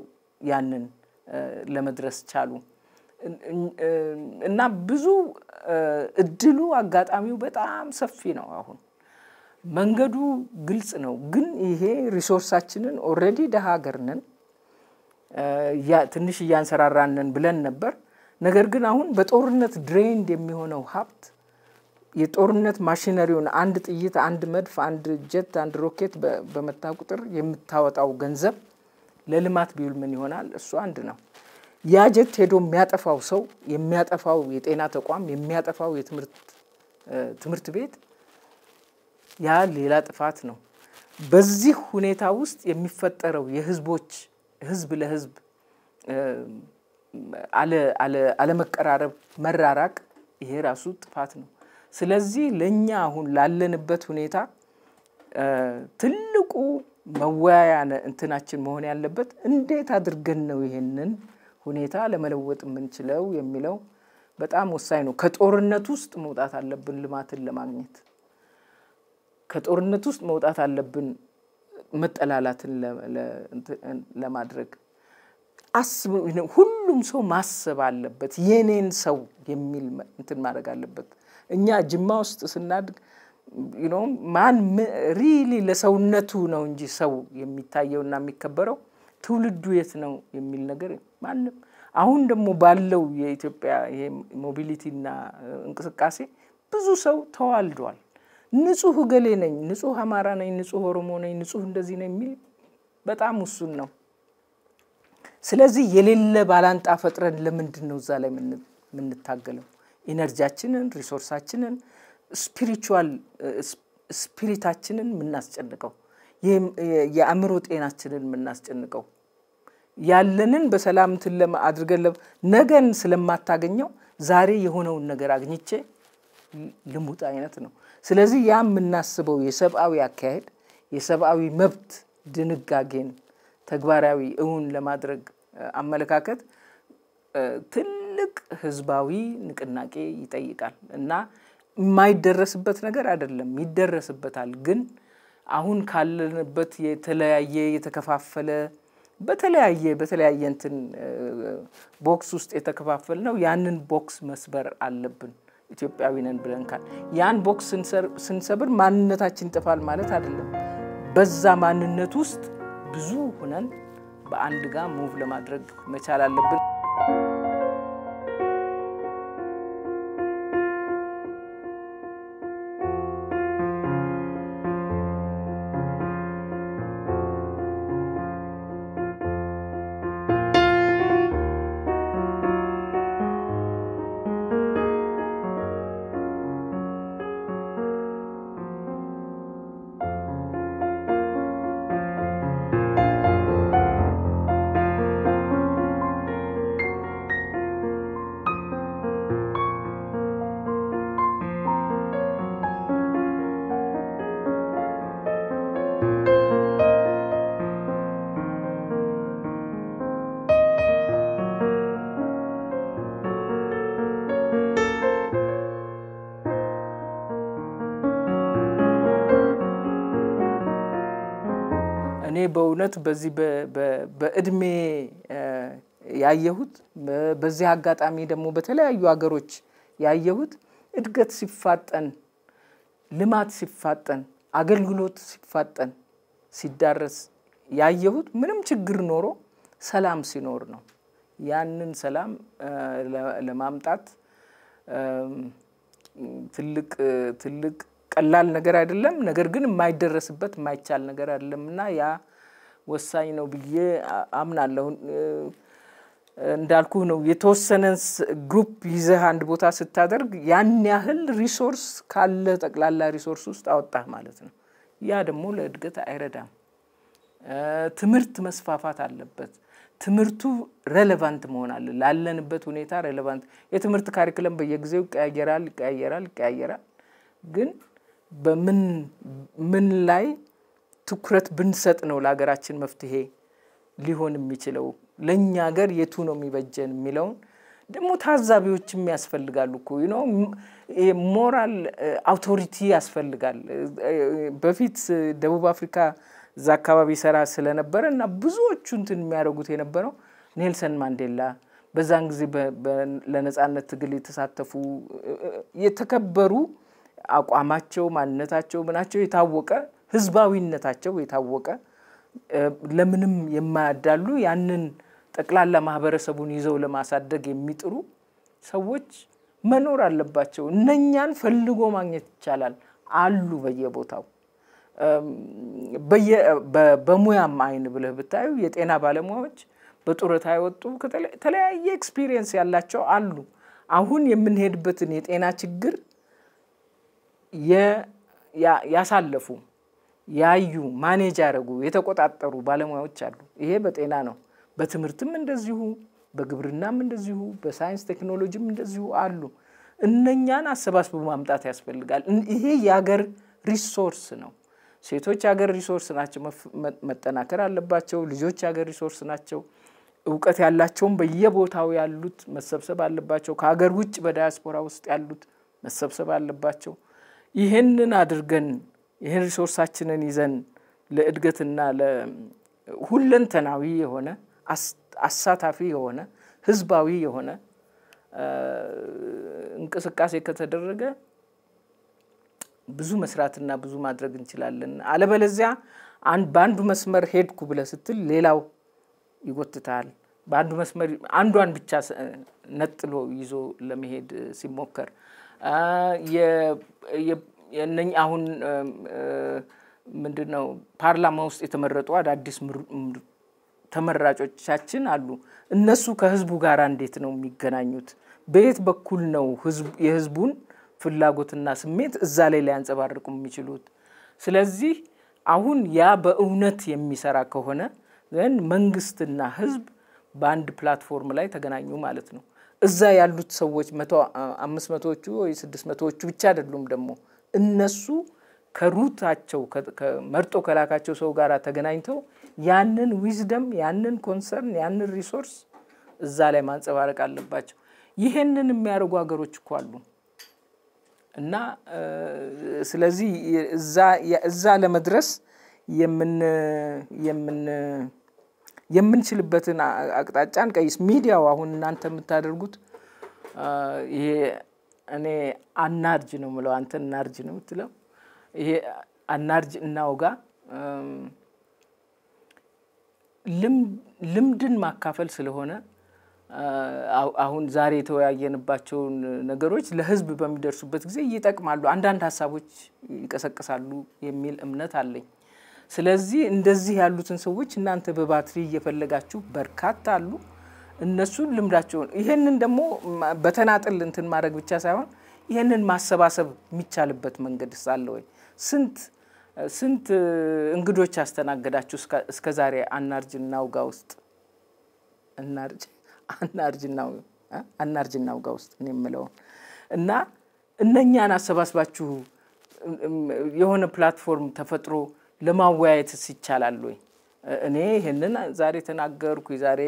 Speaker 1: ያንን ለመድረስ ቻሉ? እና ብዙ እድሉ አጋጣሚው በጣም ሰፊ ነው አሁን መንገዱ ግልጽ ነው። ግን ይሄ ሪሶርሳችንን ኦልሬዲ ደሃ ሀገር ነን ትንሽ እያንሰራራነን ብለን ነበር። ነገር ግን አሁን በጦርነት ድሬንድ የሚሆነው ሀብት የጦርነት ማሽነሪውን አንድ ጥይት፣ አንድ መድፍ፣ አንድ ጀት፣ አንድ ሮኬት በመታ ቁጥር የምታወጣው ገንዘብ ለልማት ቢውል ምን ይሆናል? እሱ አንድ ነው። ያ ጀት ሄዶ የሚያጠፋው ሰው፣ የሚያጠፋው የጤና ተቋም፣ የሚያጠፋው የትምህርት ቤት ያ ሌላ ጥፋት ነው። በዚህ ሁኔታ ውስጥ የሚፈጠረው የህዝቦች ህዝብ ለህዝብ አለመቀራረብ፣ መራራቅ ይሄ ራሱ ጥፋት ነው። ስለዚህ ለእኛ አሁን ላለንበት ሁኔታ ትልቁ መወያያ እንትናችን መሆን ያለበት እንዴት አድርገን ነው ይሄንን ሁኔታ ለመለወጥ የምንችለው የሚለው በጣም ወሳኝ ነው። ከጦርነት ውስጥ መውጣት አለብን ልማትን ለማግኘት። ከጦርነት ውስጥ መውጣት አለብን መጠላላትን ለማድረግ ሁሉም ሰው ማሰብ አለበት የኔን ሰው የሚል እንትን ማድረግ አለበት እኛ ጅማ ውስጥ ስናድግ ማን ሪሊ ለሰውነቱ ነው እንጂ ሰው የሚታየውና የሚከበረው ትውልዱ የት ነው የሚል ነገር ማንም አሁን ደግሞ ባለው የኢትዮጵያ ሞቢሊቲና እንቅስቃሴ ብዙ ሰው ተዋልዷል ንጹህ ገሌ ነኝ፣ ንጹህ አማራ ነኝ፣ ንጹህ ኦሮሞ ነኝ፣ ንጹህ እንደዚህ ነኝ የሚል በጣም ውሱን ነው። ስለዚህ የሌለ ባላንጣ ፈጥረን ለምንድን ነው እዛ ላይ የምንታገለው? ኢነርጂያችንን፣ ሪሶርሳችንን፣ ስፒሪቹዋል ስፒሪታችንን የምናስጨንቀው የአእምሮ ጤናችንን የምናስጨንቀው ያለንን በሰላም ትለም አድርገን ነገን ስለማታገኘው ዛሬ የሆነውን ነገር አግኝቼ ልሙጥ አይነት ነው። ስለዚህ ያ የምናስበው የሰብአዊ አካሄድ የሰብአዊ መብት ድንጋጌን ተግባራዊ እውን ለማድረግ አመለካከት ትልቅ ህዝባዊ ንቅናቄ ይጠይቃል እና የማይደረስበት ነገር አይደለም፣ ይደረስበታል። ግን አሁን ካለንበት የተለያየ የተከፋፈለ በተለያየ በተለያየ እንትን ቦክስ ውስጥ የተከፋፈል ነው። ያንን ቦክስ መስበር አለብን። ኢትዮጵያዊ ነን ብለን ካል ያን ቦክስ ስንሰብር ማንነታችን ይጠፋል ማለት አይደለም። በዛ ማንነት ውስጥ ብዙ ሆነን በአንድ ጋር ሙቭ ለማድረግ መቻል አለብን። እውነት በዚህ በእድሜ ያየሁት በዚህ አጋጣሚ ደግሞ በተለያዩ ሀገሮች ያየሁት እድገት ሲፋጠን፣ ልማት ሲፋጠን፣ አገልግሎት ሲፋጠን፣ ሲዳረስ ያየሁት ምንም ችግር ኖሮ ሰላም ሲኖር ነው። ያንን ሰላም ለማምጣት ትልቅ ትልቅ ቀላል ነገር አይደለም። ነገር ግን የማይደረስበት የማይቻል ነገር አይደለም እና ያ ወሳኝ ነው ብዬ አምናለሁ። እንዳልኩህ ነው። የተወሰነን ግሩፕ ይዘህ አንድ ቦታ ስታደርግ ያን ያህል ሪሶርስ ካለ ጠቅላላ ሪሶርስ ውስጥ አወጣህ ማለት ነው። ያ ደግሞ ለእድገት አይረዳም። ትምህርት መስፋፋት አለበት። ትምህርቱ ሬሌቫንት መሆን አለ ላለንበት ሁኔታ ሬሌቫንት። የትምህርት ካሪክለም በየጊዜው ይቀያየራል፣ ይቀያየራል፣ ይቀያየራል። ግን በምን ምን ላይ ትኩረት ብንሰጥ ነው ለሀገራችን መፍትሄ ሊሆን የሚችለው። ለእኛ ሀገር የቱ ነው የሚበጀን የሚለውን ደግሞ ታዛቢዎችም ያስፈልጋሉ እኮ ነው። ሞራል አውቶሪቲ ያስፈልጋል። በፊት ደቡብ አፍሪካ እዛ አካባቢ ሰራ ስለነበረ እና ብዙዎቹ እንትን የሚያደርጉት የነበረው ኔልሰን ማንዴላ በዛን ጊዜ ለነፃነት ትግል የተሳተፉ የተከበሩ አቋማቸው፣ ማንነታቸው፣ ምናቸው የታወቀ ህዝባዊነታቸው የታወቀ ለምንም የማያዳሉ ያንን ጠቅላላ ማህበረሰቡን ይዘው ለማሳደግ የሚጥሩ ሰዎች መኖር አለባቸው። እነኛን ፈልጎ ማግኘት ይቻላል አሉ በየቦታው። በሙያም አይን ብለህ ብታዩ የጤና ባለሙያዎች በጡረታ የወጡ ከተለያየ ኤክስፒሪየንስ ያላቸው አሉ። አሁን የምንሄድበትን የጤና ችግር ያሳለፉ ያዩ ማኔጅ ያደረጉ የተቆጣጠሩ ባለሙያዎች አሉ። ይሄ በጤና ነው። በትምህርትም እንደዚሁ፣ በግብርናም እንደዚሁ፣ በሳይንስ ቴክኖሎጂም እንደዚሁ አሉ። እነኛን አሰባስቦ ማምጣት ያስፈልጋል። ይሄ የሀገር ሪሶርስ ነው። ሴቶች የሀገር ሪሶርስ ናቸው፣ መጠናከር አለባቸው። ልጆች የሀገር ሪሶርስ ናቸው። እውቀት ያላቸውም በየቦታው ያሉት መሰብሰብ አለባቸው። ከሀገር ውጭ በዳያስፖራ ውስጥ ያሉት መሰብሰብ አለባቸው። ይህንን አድርገን ይህን ሪሶርሳችንን ይዘን ለእድገትና ለሁለንተናዊ የሆነ አሳታፊ የሆነ ህዝባዊ የሆነ እንቅስቃሴ ከተደረገ ብዙ መስራትና ብዙ ማድረግ እንችላለን። አለበለዚያ በአንዱ መስመር ሄድኩ ብለ ስትል ሌላው ይጎትታል። በአንዱ መስመር አንዷን ብቻ ነጥሎ ይዞ ለመሄድ ሲሞከር የእነኝ አሁን ምንድን ነው ፓርላማ ውስጥ የተመረጡ አዳዲስ ተመራጮቻችን አሉ። እነሱ ከህዝቡ ጋር እንዴት ነው የሚገናኙት? በየት በኩል ነው የህዝቡን ፍላጎትና ስሜት እዛ ላይ ሊያንጸባርቁ የሚችሉት? ስለዚህ አሁን ያ በእውነት የሚሰራ ከሆነ ዘንድ መንግስትና ህዝብ በአንድ ፕላትፎርም ላይ ተገናኙ ማለት ነው። እዛ ያሉት ሰዎች መቶ አምስት መቶዎቹ ወይ ስድስት መቶዎቹ ብቻ አይደሉም ደግሞ እነሱ ከሩታቸው መርጦ ከላካቸው ሰው ጋር ተገናኝተው ያንን ዊዝደም ያንን ኮንሰርን ያንን ሪሶርስ እዛ ላይ ማንጸባረቅ አለባቸው። ይሄንን የሚያደርጉ ሀገሮች እኮ አሉ እና ስለዚህ እዛ ለመድረስ የምንችልበትን አቅጣጫን ቀይስ ሚዲያው አሁን እናንተ የምታደርጉት ይሄ እኔ አናርጅ ነው ምለው፣ አንተ እናርጅ ነው የምትለው። ይሄ አናርጅ እናውጋ ልምድን ማካፈል ስለሆነ አሁን ዛሬ የተወያየንባቸውን ነገሮች ለህዝብ በሚደርሱበት ጊዜ ይጠቅማሉ፣ አንዳንድ ሀሳቦች ይቀሰቅሳሉ የሚል እምነት አለኝ። ስለዚህ እንደዚህ ያሉትን ሰዎች እናንተ በባትሪ እየፈለጋችሁ በርካታ አሉ። እነሱን ልምዳቸውን ይህንን ደግሞ በተናጥል እንትን ማድረግ ብቻ ሳይሆን ይህንን ማሰባሰብ የሚቻልበት መንገድ ሳለ ወይ ስንት ስንት እንግዶች አስተናገዳችሁ እስከ ዛሬ አናርጅ እናውጋ ውስጥ አናርጅ አናርጅ እናውጋ ውስጥ እኔ የምለውን እና እነኛን አሰባስባችሁ የሆነ ፕላትፎርም ተፈጥሮ ለማወያየትስ ይቻላል ወይ? እኔ ይህንን ዛሬ ተናገርኩ ዛሬ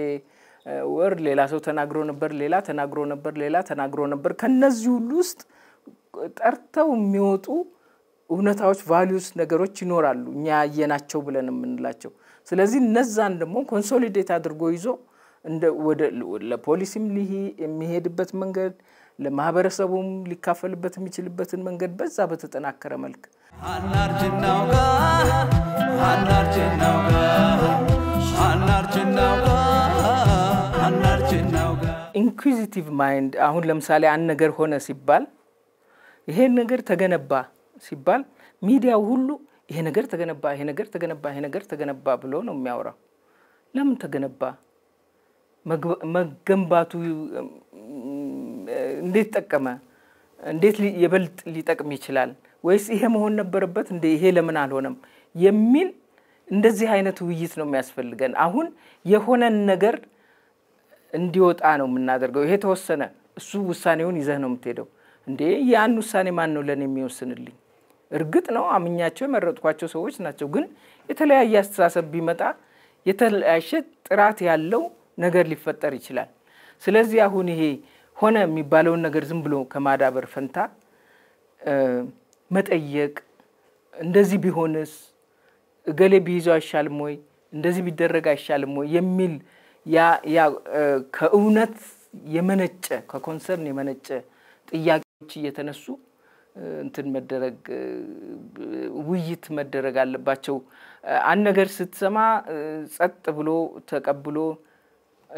Speaker 1: ወር ሌላ ሰው ተናግሮ ነበር፣ ሌላ ተናግሮ ነበር፣ ሌላ ተናግሮ ነበር። ከነዚህ ሁሉ ውስጥ ጠርተው የሚወጡ እውነታዎች፣ ቫሊዩስ ነገሮች ይኖራሉ እኛ ያየናቸው ብለን የምንላቸው። ስለዚህ እነዛን ደግሞ ኮንሶሊዴት አድርጎ ይዞ ለፖሊሲም የሚሄድበት መንገድ ለማህበረሰቡም ሊካፈልበት የሚችልበትን መንገድ በዛ በተጠናከረ መልክ አናርጅና ኢንኩዚቲቭ ማይንድ አሁን ለምሳሌ አንድ ነገር ሆነ ሲባል ይሄን ነገር ተገነባ ሲባል ሚዲያው ሁሉ ይሄ ነገር ተገነባ፣ ይሄ ነገር ተገነባ፣ ይሄ ነገር ተገነባ ብሎ ነው የሚያወራው። ለምን ተገነባ? መገንባቱ እንዴት ጠቀመ? እንዴት የበልጥ ሊጠቅም ይችላል? ወይስ ይሄ መሆን ነበረበት እንደ ይሄ ለምን አልሆነም የሚል እንደዚህ አይነት ውይይት ነው የሚያስፈልገን። አሁን የሆነን ነገር እንዲወጣ ነው የምናደርገው። ይሄ ተወሰነ፣ እሱ ውሳኔውን ይዘህ ነው የምትሄደው። እንዴ ያን ውሳኔ ማን ነው ለእኔ የሚወስንልኝ? እርግጥ ነው አምኛቸው የመረጥኳቸው ሰዎች ናቸው። ግን የተለያየ አስተሳሰብ ቢመጣ የተለያየ ጥራት ያለው ነገር ሊፈጠር ይችላል። ስለዚህ አሁን ይሄ ሆነ የሚባለውን ነገር ዝም ብሎ ከማዳበር ፈንታ መጠየቅ፣ እንደዚህ ቢሆንስ፣ እገሌ ቢይዘው አይሻልም ወይ፣ እንደዚህ ቢደረግ አይሻልም ወይ የሚል ከእውነት የመነጨ ከኮንሰርን የመነጨ ጥያቄዎች እየተነሱ እንትን መደረግ ውይይት መደረግ አለባቸው። አንድ ነገር ስትሰማ ጸጥ ብሎ ተቀብሎ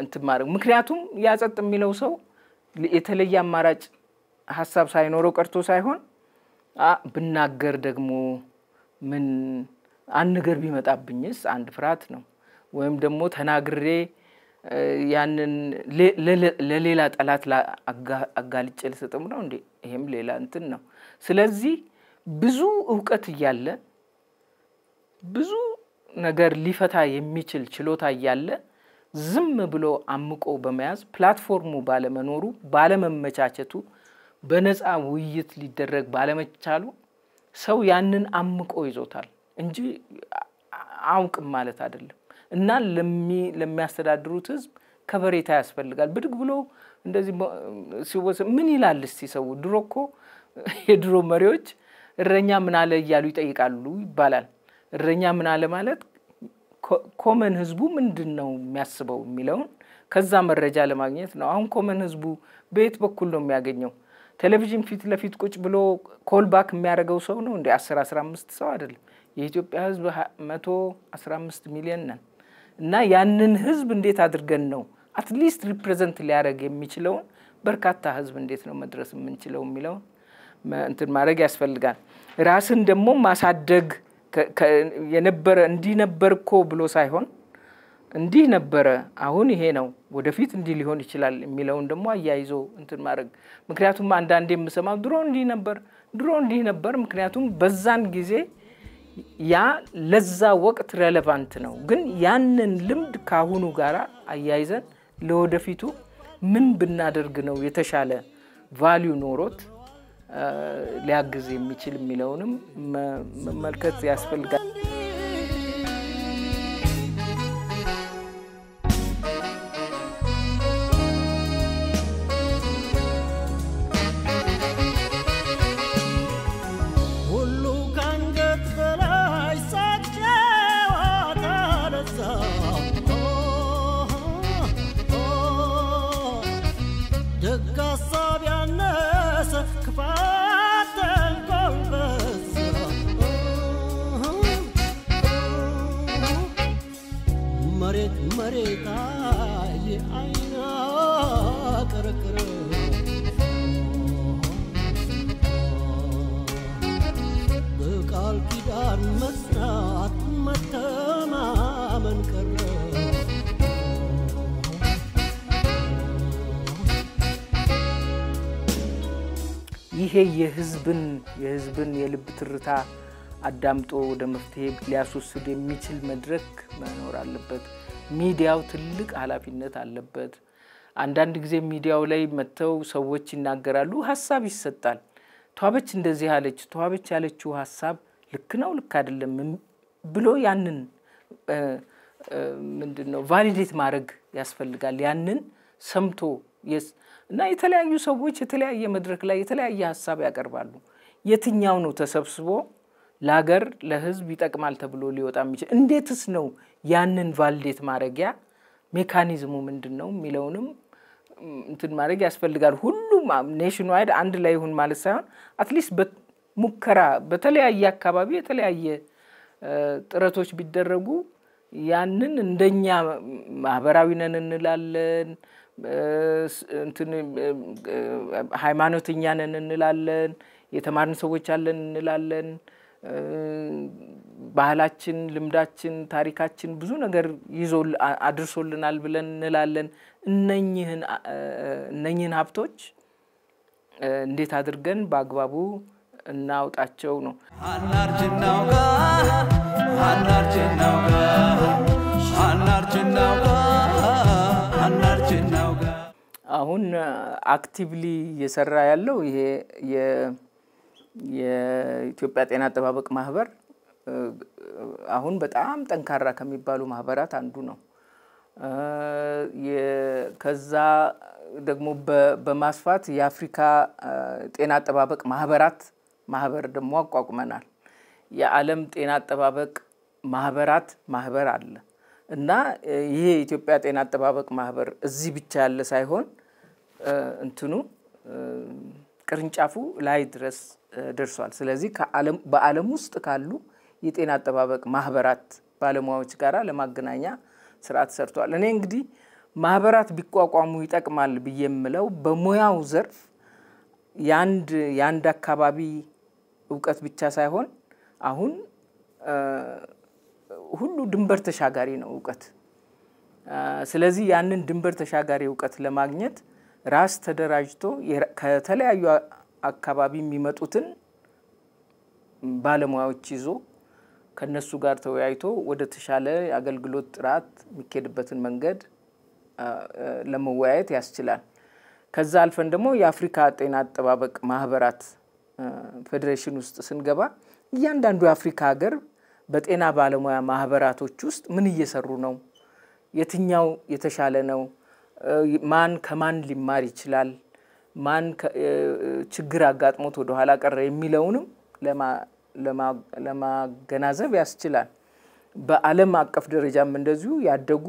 Speaker 1: እንትን ማድረግ ምክንያቱም ያ ጸጥ የሚለው ሰው የተለየ አማራጭ ሀሳብ ሳይኖረው ቀርቶ ሳይሆን ብናገር ደግሞ ምን አንድ ነገር ቢመጣብኝስ አንድ ፍርሃት ነው ወይም ደግሞ ተናግሬ ያንን ለሌላ ጠላት አጋልጭ ልሰጥም ነው እንዴ? ይሄም ሌላ እንትን ነው። ስለዚህ ብዙ እውቀት እያለ ብዙ ነገር ሊፈታ የሚችል ችሎታ እያለ ዝም ብሎ አምቆ በመያዝ ፕላትፎርሙ ባለመኖሩ፣ ባለመመቻቸቱ፣ በነፃ ውይይት ሊደረግ ባለመቻሉ ሰው ያንን አምቆ ይዞታል እንጂ አውቅም ማለት አይደለም። እና ለሚያስተዳድሩት ህዝብ ከበሬታ ያስፈልጋል። ብድግ ብሎ እንደዚህ ሲወሰ ምን ይላል እስቲ ሰው? ድሮ እኮ (laughs) የድሮ መሪዎች እረኛ ምን አለ እያሉ ይጠይቃሉ ይባላል። እረኛ ምን አለ ማለት ኮመን ህዝቡ ምንድን ነው የሚያስበው የሚለውን ከዛ መረጃ ለማግኘት ነው። አሁን ኮመን ህዝቡ በየት በኩል ነው የሚያገኘው? ቴሌቪዥን ፊት ለፊት ቁጭ ብሎ ኮልባክ የሚያደርገው ሰው ነው እንደ አስር አስራ አምስት ሰው አይደለም። የኢትዮጵያ ህዝብ መቶ አስራ አምስት ሚሊዮን ነን። እና ያንን ህዝብ እንዴት አድርገን ነው አትሊስት ሪፕሬዘንት ሊያደረግ የሚችለውን በርካታ ህዝብ እንዴት ነው መድረስ የምንችለው የሚለውን እንትን ማድረግ ያስፈልጋል። ራስን ደግሞ ማሳደግ የነበረ እንዲህ ነበር እኮ ብሎ ሳይሆን እንዲህ ነበረ፣ አሁን ይሄ ነው፣ ወደፊት እንዲህ ሊሆን ይችላል የሚለውን ደግሞ አያይዞ እንትን ማድረግ። ምክንያቱም አንዳንዴ የምሰማው ድሮ እንዲህ ነበር፣ ድሮ እንዲህ ነበር፣ ምክንያቱም በዛን ጊዜ ያ ለዛ ወቅት ሬሌቫንት ነው። ግን ያንን ልምድ ካሁኑ ጋር አያይዘን ለወደፊቱ ምን ብናደርግ ነው የተሻለ ቫሊዩ ኖሮት ሊያግዝ የሚችል የሚለውንም መመልከት ያስፈልጋል። የህዝብን የህዝብን የልብ ትርታ አዳምጦ ወደ መፍትሄ ሊያስወስድ የሚችል መድረክ መኖር አለበት። ሚዲያው ትልቅ ኃላፊነት አለበት። አንዳንድ ጊዜ ሚዲያው ላይ መጥተው ሰዎች ይናገራሉ፣ ሀሳብ ይሰጣል። ተዋበች እንደዚህ አለች፣ ተዋበች ያለችው ሀሳብ ልክ ነው፣ ልክ አይደለም ብሎ ያንን ምንድን ነው ቫሊዴት ማድረግ ያስፈልጋል። ያንን ሰምቶ እና የተለያዩ ሰዎች የተለያየ መድረክ ላይ የተለያየ ሀሳብ ያቀርባሉ። የትኛው ነው ተሰብስቦ ለሀገር ለህዝብ ይጠቅማል ተብሎ ሊወጣ የሚችል? እንዴትስ ነው ያንን ቫልዴት ማድረጊያ ሜካኒዝሙ ምንድን ነው የሚለውንም እንትን ማድረግ ያስፈልጋል። ሁሉም ኔሽን ዋይድ አንድ ላይ ይሁን ማለት ሳይሆን አትሊስት ሙከራ በተለያየ አካባቢ የተለያየ ጥረቶች ቢደረጉ ያንን እንደኛ ማህበራዊ ነን እንላለን እንትን ሃይማኖተኛ ነን እንላለን፣ የተማርን ሰዎች አለን እንላለን። ባህላችን፣ ልምዳችን፣ ታሪካችን ብዙ ነገር ይዞ አድርሶልናል ብለን እንላለን። እነኝህን ሀብቶች እንዴት አድርገን በአግባቡ እናውጣቸው ነው።
Speaker 2: አናርጅናው ጋር
Speaker 1: አናርጅናው
Speaker 2: አናርጅናው
Speaker 1: አሁን አክቲቭሊ እየሰራ ያለው ይሄ የኢትዮጵያ ጤና አጠባበቅ ማህበር አሁን በጣም ጠንካራ ከሚባሉ ማህበራት አንዱ ነው። ከዛ ደግሞ በማስፋት የአፍሪካ ጤና አጠባበቅ ማህበራት ማህበር ደግሞ አቋቁመናል። የዓለም ጤና አጠባበቅ ማህበራት ማህበር አለ እና ይሄ የኢትዮጵያ ጤና አጠባበቅ ማህበር እዚህ ብቻ ያለ ሳይሆን እንትኑ ቅርንጫፉ ላይ ድረስ ደርሷል። ስለዚህ በዓለም ውስጥ ካሉ የጤና አጠባበቅ ማህበራት ባለሙያዎች ጋር ለማገናኛ ስርዓት ሰርቷል። እኔ እንግዲህ ማህበራት ቢቋቋሙ ይጠቅማል ብዬ የምለው በሙያው ዘርፍ የአንድ የአንድ አካባቢ እውቀት ብቻ ሳይሆን አሁን ሁሉ ድንበር ተሻጋሪ ነው እውቀት። ስለዚህ ያንን ድንበር ተሻጋሪ እውቀት ለማግኘት ራስ ተደራጅቶ ከተለያዩ አካባቢ የሚመጡትን ባለሙያዎች ይዞ ከነሱ ጋር ተወያይቶ ወደ ተሻለ አገልግሎት ጥራት የሚኬድበትን መንገድ ለመወያየት ያስችላል። ከዛ አልፈን ደግሞ የአፍሪካ ጤና አጠባበቅ ማህበራት ፌዴሬሽን ውስጥ ስንገባ እያንዳንዱ የአፍሪካ ሀገር በጤና ባለሙያ ማህበራቶች ውስጥ ምን እየሰሩ ነው፣ የትኛው የተሻለ ነው ማን ከማን ሊማር ይችላል፣ ማን ችግር አጋጥሞት ወደ ኋላ ቀረ የሚለውንም ለማገናዘብ ያስችላል። በዓለም አቀፍ ደረጃም እንደዚሁ ያደጉ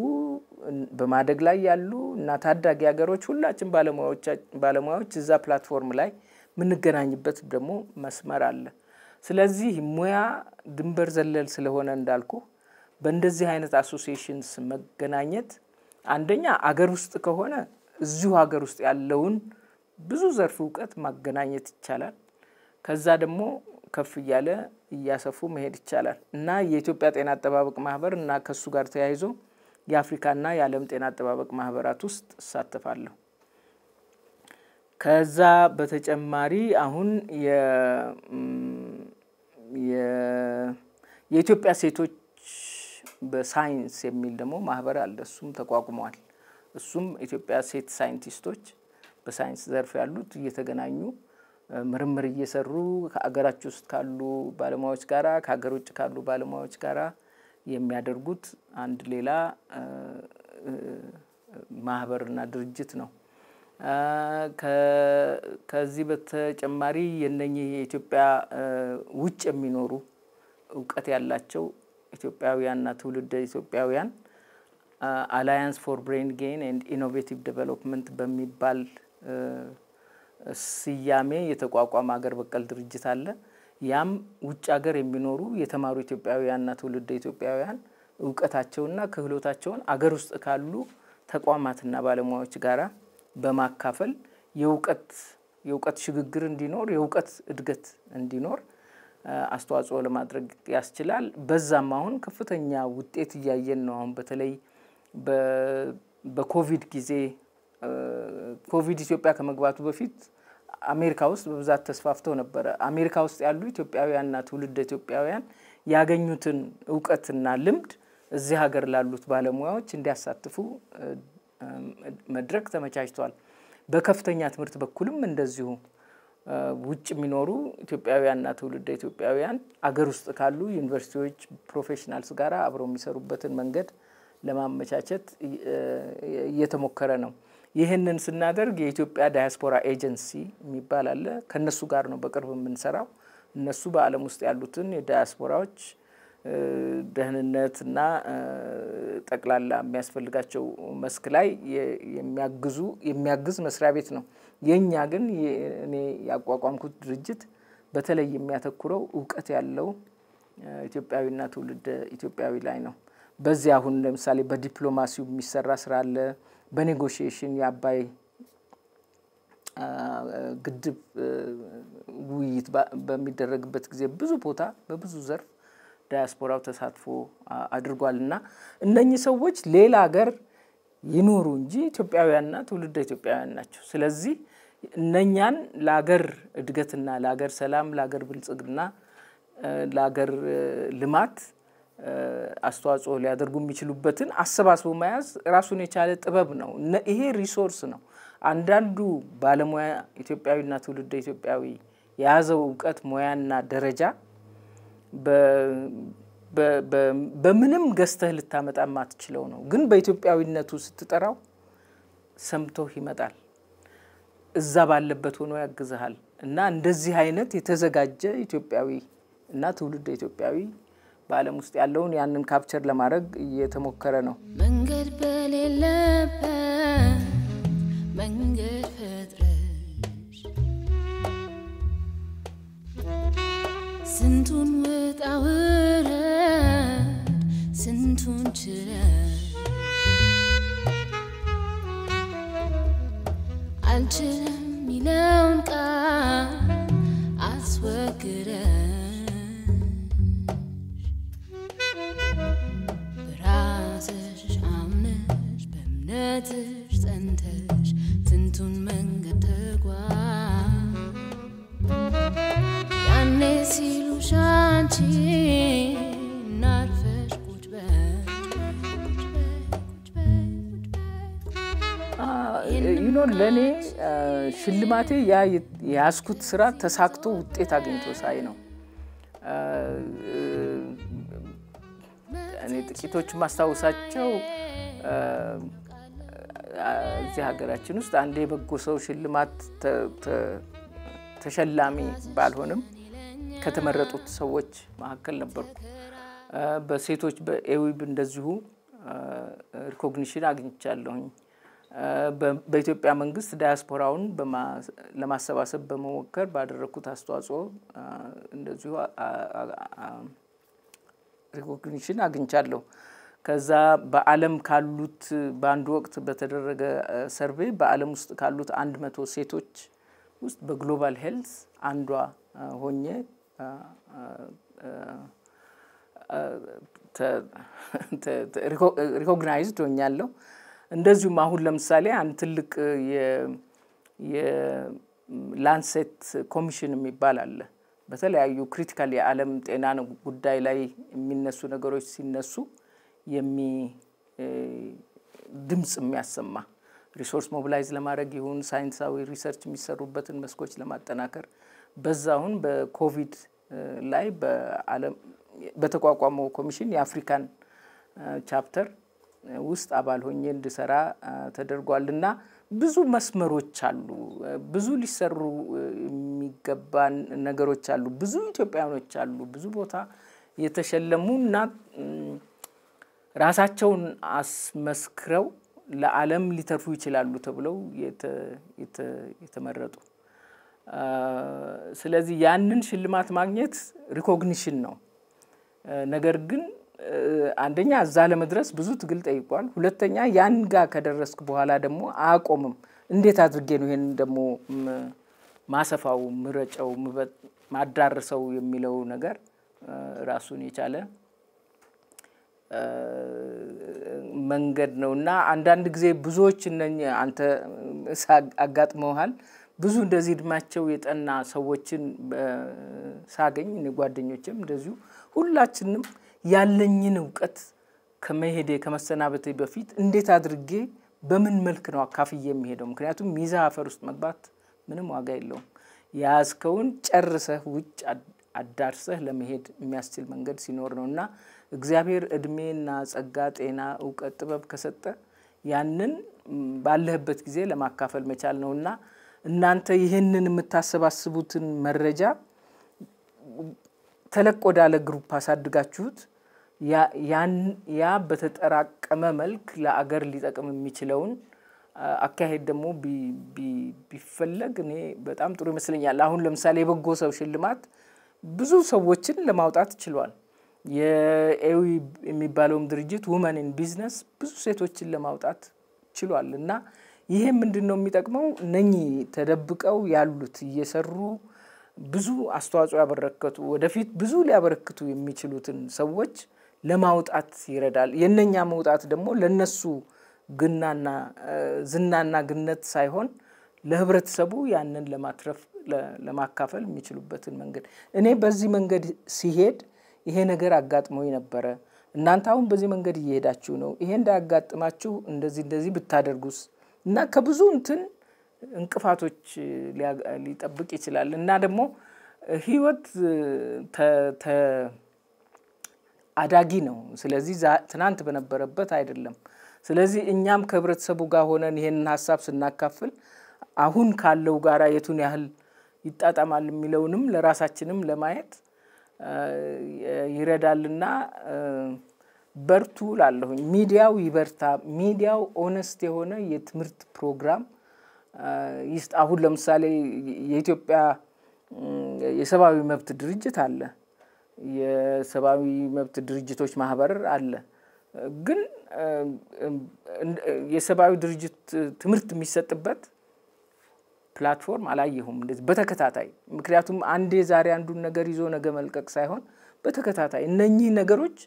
Speaker 1: በማደግ ላይ ያሉ እና ታዳጊ ሀገሮች ሁላችን ባለሙያዎች እዛ ፕላትፎርም ላይ የምንገናኝበት ደግሞ መስመር አለ። ስለዚህ ሙያ ድንበር ዘለል ስለሆነ እንዳልኩ በእንደዚህ አይነት አሶሲሽንስ መገናኘት አንደኛ አገር ውስጥ ከሆነ እዚሁ ሀገር ውስጥ ያለውን ብዙ ዘርፍ እውቀት ማገናኘት ይቻላል። ከዛ ደግሞ ከፍ እያለ እያሰፉ መሄድ ይቻላል እና የኢትዮጵያ ጤና አጠባበቅ ማህበር እና ከሱ ጋር ተያይዞ የአፍሪካና የዓለም ጤና አጠባበቅ ማህበራት ውስጥ እሳተፋለሁ። ከዛ በተጨማሪ አሁን የኢትዮጵያ ሴቶች በሳይንስ የሚል ደግሞ ማህበር አለ። እሱም ተቋቁሟል። እሱም ኢትዮጵያ ሴት ሳይንቲስቶች በሳይንስ ዘርፍ ያሉት እየተገናኙ ምርምር እየሰሩ ከሀገራቸው ውስጥ ካሉ ባለሙያዎች ጋራ ከሀገር ውጭ ካሉ ባለሙያዎች ጋራ የሚያደርጉት አንድ ሌላ ማህበርና ድርጅት ነው። ከዚህ በተጨማሪ የነኚህ የኢትዮጵያ ውጭ የሚኖሩ እውቀት ያላቸው ኢትዮጵያውያንና ትውልደ ኢትዮጵያውያን አላያንስ ፎር ብሬን ጌን ኤንድ ኢኖቬቲቭ ዴቨሎፕመንት በሚባል uh, ስያሜ የተቋቋመ ሀገር በቀል ድርጅት አለ። ያም ውጭ ሀገር የሚኖሩ የተማሩ ኢትዮጵያውያንና ትውልደ ኢትዮጵያውያን እውቀታቸውና ክህሎታቸውን አገር ውስጥ ካሉ ተቋማትና ባለሙያዎች ጋራ በማካፈል የእውቀት የእውቀት ሽግግር እንዲኖር የእውቀት እድገት እንዲኖር አስተዋጽኦ ለማድረግ ያስችላል። በዛም አሁን ከፍተኛ ውጤት እያየን ነው። አሁን በተለይ በኮቪድ ጊዜ ኮቪድ ኢትዮጵያ ከመግባቱ በፊት አሜሪካ ውስጥ በብዛት ተስፋፍተው ነበረ። አሜሪካ ውስጥ ያሉ ኢትዮጵያውያንና ትውልድ ኢትዮጵያውያን ያገኙትን እውቀትና ልምድ እዚህ ሀገር ላሉት ባለሙያዎች እንዲያሳትፉ መድረክ ተመቻችቷል። በከፍተኛ ትምህርት በኩልም እንደዚሁ ውጭ የሚኖሩ ኢትዮጵያውያንና ትውልደ ኢትዮጵያውያን አገር ውስጥ ካሉ ዩኒቨርሲቲዎች ፕሮፌሽናልስ ጋር አብረው የሚሰሩበትን መንገድ ለማመቻቸት እየተሞከረ ነው። ይህንን ስናደርግ የኢትዮጵያ ዳያስፖራ ኤጀንሲ የሚባል አለ። ከእነሱ ጋር ነው በቅርብ የምንሰራው። እነሱ በዓለም ውስጥ ያሉትን የዳያስፖራዎች ደህንነትና ጠቅላላ የሚያስፈልጋቸው መስክ ላይ የሚያግዙ የሚያግዝ መስሪያ ቤት ነው። የእኛ ግን እኔ ያቋቋምኩት ድርጅት በተለይ የሚያተኩረው እውቀት ያለው ኢትዮጵያዊና ትውልድ ኢትዮጵያዊ ላይ ነው። በዚህ አሁን ለምሳሌ በዲፕሎማሲው የሚሰራ ስራ አለ። በኔጎሽሽን የአባይ ግድብ ውይይት በሚደረግበት ጊዜ ብዙ ቦታ በብዙ ዘርፍ ዳያስፖራው ተሳትፎ አድርጓል እና እነኚህ ሰዎች ሌላ ሀገር ይኖሩ እንጂ ኢትዮጵያውያንና ትውልደ ኢትዮጵያውያን ናቸው። ስለዚህ እነኛን ለአገር እድገትና ለአገር ሰላም፣ ለአገር ብልጽግና፣ ለአገር ልማት አስተዋጽኦ ሊያደርጉ የሚችሉበትን አሰባስቦ መያዝ ራሱን የቻለ ጥበብ ነው። ይሄ ሪሶርስ ነው። አንዳንዱ ባለሙያ ኢትዮጵያዊና ትውልደ ኢትዮጵያዊ የያዘው እውቀት ሙያና ደረጃ በምንም ገዝተህ ልታመጣ ማትችለው ነው። ግን በኢትዮጵያዊነቱ ስትጠራው ሰምቶህ ይመጣል። እዛ ባለበት ሆኖ ያግዝሃል እና እንደዚህ አይነት የተዘጋጀ ኢትዮጵያዊ እና ትውልድ ኢትዮጵያዊ በዓለም ውስጥ ያለውን ያንን ካፕቸር ለማድረግ እየተሞከረ ነው።
Speaker 3: መንገድ በሌለበት መንገድ ፈጥረሽ ስንቱን ውጣ ውረድ ስንቱን ችለሽ አልችልም ሚለውን ቃል አስወግደሽ በራስሽ አምነሽ በእምነትሽ ጸንተሽ ስንቱን መንገድ ተጓዝ ያኔ ሲሉሽ አንቺ
Speaker 1: ቢኖር ለእኔ ሽልማቴ የያዝኩት ስራ ተሳክቶ ውጤት አግኝቶ ሳይ ነው። እኔ ጥቂቶች ማስታወሳቸው እዚህ ሀገራችን ውስጥ አንድ የበጎ ሰው ሽልማት ተሸላሚ ባልሆንም ከተመረጡት ሰዎች መካከል ነበርኩ። በሴቶች በኤዊብ እንደዚሁ ሪኮግኒሽን አግኝቻለሁኝ። በኢትዮጵያ መንግስት ዳያስፖራውን ለማሰባሰብ በመሞከር ባደረግኩት አስተዋጽኦ እንደዚሁ ሪኮግኒሽን አግኝቻለሁ። ከዛ በዓለም ካሉት በአንድ ወቅት በተደረገ ሰርቬ በዓለም ውስጥ ካሉት አንድ መቶ ሴቶች ውስጥ በግሎባል ሄልስ አንዷ ሆኜ ሪኮግናይዝድ ሆኛለሁ። እንደዚሁም አሁን ለምሳሌ አንድ ትልቅ የላንሴት ኮሚሽን የሚባል አለ። በተለያዩ ክሪቲካል የዓለም ጤና ጉዳይ ላይ የሚነሱ ነገሮች ሲነሱ የሚ ድምፅ የሚያሰማ ሪሶርስ ሞቢላይዝ ለማድረግ ይሁን ሳይንሳዊ ሪሰርች የሚሰሩበትን መስኮች ለማጠናከር በዛ አሁን በኮቪድ ላይ በዓለም በተቋቋመው ኮሚሽን የአፍሪካን ቻፕተር ውስጥ አባል ሆኜ እንድሰራ ተደርጓል እና ብዙ መስመሮች አሉ። ብዙ ሊሰሩ የሚገባን ነገሮች አሉ። ብዙ ኢትዮጵያኖች አሉ። ብዙ ቦታ የተሸለሙ እና ራሳቸውን አስመስክረው ለዓለም ሊተርፉ ይችላሉ ተብለው የተመረጡ ስለዚህ ያንን ሽልማት ማግኘት ሪኮግኒሽን ነው። ነገር ግን አንደኛ እዛ ለመድረስ ብዙ ትግል ጠይቋል። ሁለተኛ ያን ጋ ከደረስክ በኋላ ደግሞ አቆምም። እንዴት አድርጌ ነው ይሄን ደግሞ ማሰፋው፣ ምረጨው፣ ማዳርሰው የሚለው ነገር ራሱን የቻለ መንገድ ነው እና አንዳንድ ጊዜ ብዙዎች እነ አንተ አጋጥመውሃል። ብዙ እንደዚህ እድማቸው የጠና ሰዎችን ሳገኝ ጓደኞችም እንደዚሁ ሁላችንም ያለኝን እውቀት ከመሄዴ ከመሰናበቴ በፊት እንዴት አድርጌ በምን መልክ ነው አካፍዬ የሚሄደው? ምክንያቱም ሚዛ አፈር ውስጥ መግባት ምንም ዋጋ የለውም። የያዝከውን ጨርሰህ ውጭ አዳርሰህ ለመሄድ የሚያስችል መንገድ ሲኖር ነው እና እግዚአብሔር እድሜና ጸጋ፣ ጤና፣ እውቀት፣ ጥበብ ከሰጠ ያንን ባለህበት ጊዜ ለማካፈል መቻል ነው እና እናንተ ይህንን የምታሰባስቡትን መረጃ ተለቅ ወዳለ ግሩፕ አሳድጋችሁት ያ በተጠራቀመ መልክ ለአገር ሊጠቅም የሚችለውን አካሄድ ደግሞ ቢፈለግ እኔ በጣም ጥሩ ይመስለኛል። አሁን ለምሳሌ የበጎ ሰው ሽልማት ብዙ ሰዎችን ለማውጣት ችሏል። የኤዊ የሚባለውም ድርጅት ውመንን ቢዝነስ ብዙ ሴቶችን ለማውጣት ችሏል እና ይሄ ምንድን ነው የሚጠቅመው? እነኚህ ተደብቀው ያሉት እየሰሩ ብዙ አስተዋጽኦ ያበረከቱ ወደፊት ብዙ ሊያበረክቱ የሚችሉትን ሰዎች ለማውጣት ይረዳል። የነኛ መውጣት ደግሞ ለነሱ ግናና ዝናና ግነት ሳይሆን ለህብረተሰቡ ያንን ለማትረፍ ለማካፈል የሚችሉበትን መንገድ እኔ በዚህ መንገድ ሲሄድ ይሄ ነገር አጋጥሞኝ ነበረ። እናንተ አሁን በዚህ መንገድ እየሄዳችሁ ነው፣ ይሄ እንዳያጋጥማችሁ እንደዚህ እንደዚህ ብታደርጉስ እና ከብዙ እንትን እንቅፋቶች ሊጠብቅ ይችላል እና ደግሞ ህይወት አዳጊ ነው። ስለዚህ ትናንት በነበረበት አይደለም። ስለዚህ እኛም ከህብረተሰቡ ጋር ሆነን ይህንን ሀሳብ ስናካፍል አሁን ካለው ጋራ የቱን ያህል ይጣጣማል የሚለውንም ለራሳችንም ለማየት ይረዳልና በርቱ ላለሁኝ። ሚዲያው ይበርታ። ሚዲያው ኦነስት የሆነ የትምህርት ፕሮግራም ይስጥ። አሁን ለምሳሌ የኢትዮጵያ የሰብአዊ መብት ድርጅት አለ። የሰብአዊ መብት ድርጅቶች ማህበር አለ። ግን የሰብአዊ ድርጅት ትምህርት የሚሰጥበት ፕላትፎርም አላየሁም እንደዚህ በተከታታይ። ምክንያቱም አንዴ ዛሬ አንዱን ነገር ይዞ ነገ መልቀቅ ሳይሆን በተከታታይ እነኚህ ነገሮች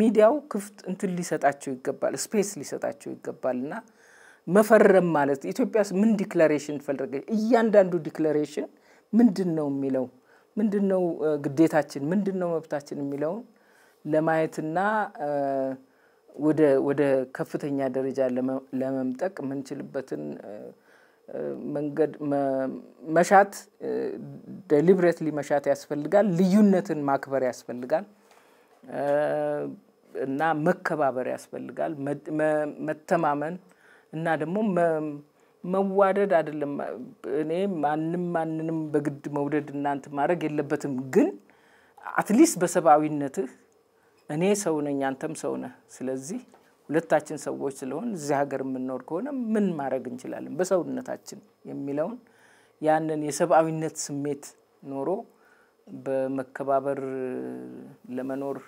Speaker 1: ሚዲያው ክፍት እንትን ሊሰጣቸው ይገባል፣ ስፔስ ሊሰጣቸው ይገባል እና መፈረም ማለት ኢትዮጵያስ ምን ዲክላሬሽን ፈለገ? እያንዳንዱ ዲክላሬሽን ምንድን ነው የሚለው ምንድን ነው ግዴታችን፣ ምንድን ነው መብታችን የሚለውን ለማየትና ወደ ከፍተኛ ደረጃ ለመምጠቅ የምንችልበትን መንገድ መሻት ደሊብሬትሊ መሻት ያስፈልጋል። ልዩነትን ማክበር ያስፈልጋል እና መከባበር ያስፈልጋል። መተማመን እና ደግሞ መዋደድ አይደለም። እኔ ማንም ማንንም በግድ መውደድ እናንተ ማድረግ የለበትም። ግን አትሊስት በሰብአዊነትህ እኔ ሰው ነኝ፣ አንተም ሰው ነህ። ስለዚህ ሁለታችን ሰዎች ስለሆን እዚህ ሀገር የምንኖር ከሆነ ምን ማድረግ እንችላለን በሰውነታችን የሚለውን ያንን የሰብአዊነት ስሜት ኖሮ በመከባበር ለመኖር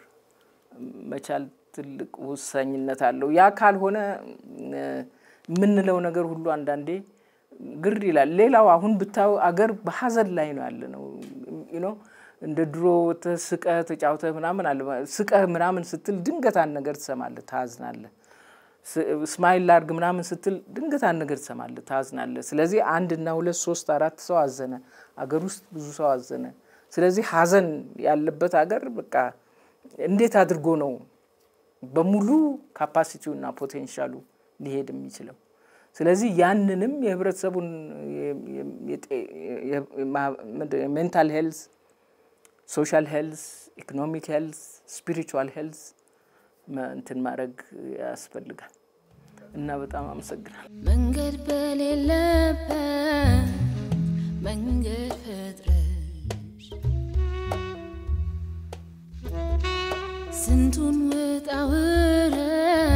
Speaker 1: መቻል ትልቅ ወሳኝነት አለው። ያ ካልሆነ የምንለው ነገር ሁሉ አንዳንዴ ግር ይላል። ሌላው አሁን ብታዩ አገር በሀዘን ላይ ነው ያለ ነው ነው እንደ ድሮ ስቀ ተጫውተ ምናምን አለ ስቀ ምናምን ስትል ድንገት አንድ ነገር ትሰማለ ታዝናለ። ስማይል ላርግ ምናምን ስትል ድንገት አንድ ነገር ትሰማለ፣ ታዝናለ። ስለዚህ አንድና ሁለት ሶስት አራት ሰው አዘነ፣ አገር ውስጥ ብዙ ሰው አዘነ። ስለዚህ ሀዘን ያለበት ሀገር በቃ እንዴት አድርጎ ነው በሙሉ ካፓሲቲውና ፖቴንሻሉ ሊሄድ የሚችለው። ስለዚህ ያንንም የህብረተሰቡን ሜንታል ሄልስ፣ ሶሻል ሄልስ፣ ኢኮኖሚክ ሄልስ፣ ስፒሪቹዋል ሄልስ እንትን ማድረግ ያስፈልጋል እና በጣም አመሰግናል።
Speaker 3: መንገድ በሌለበት መንገድ ፈጥረሽ ስንቱን ውጣ ውረድ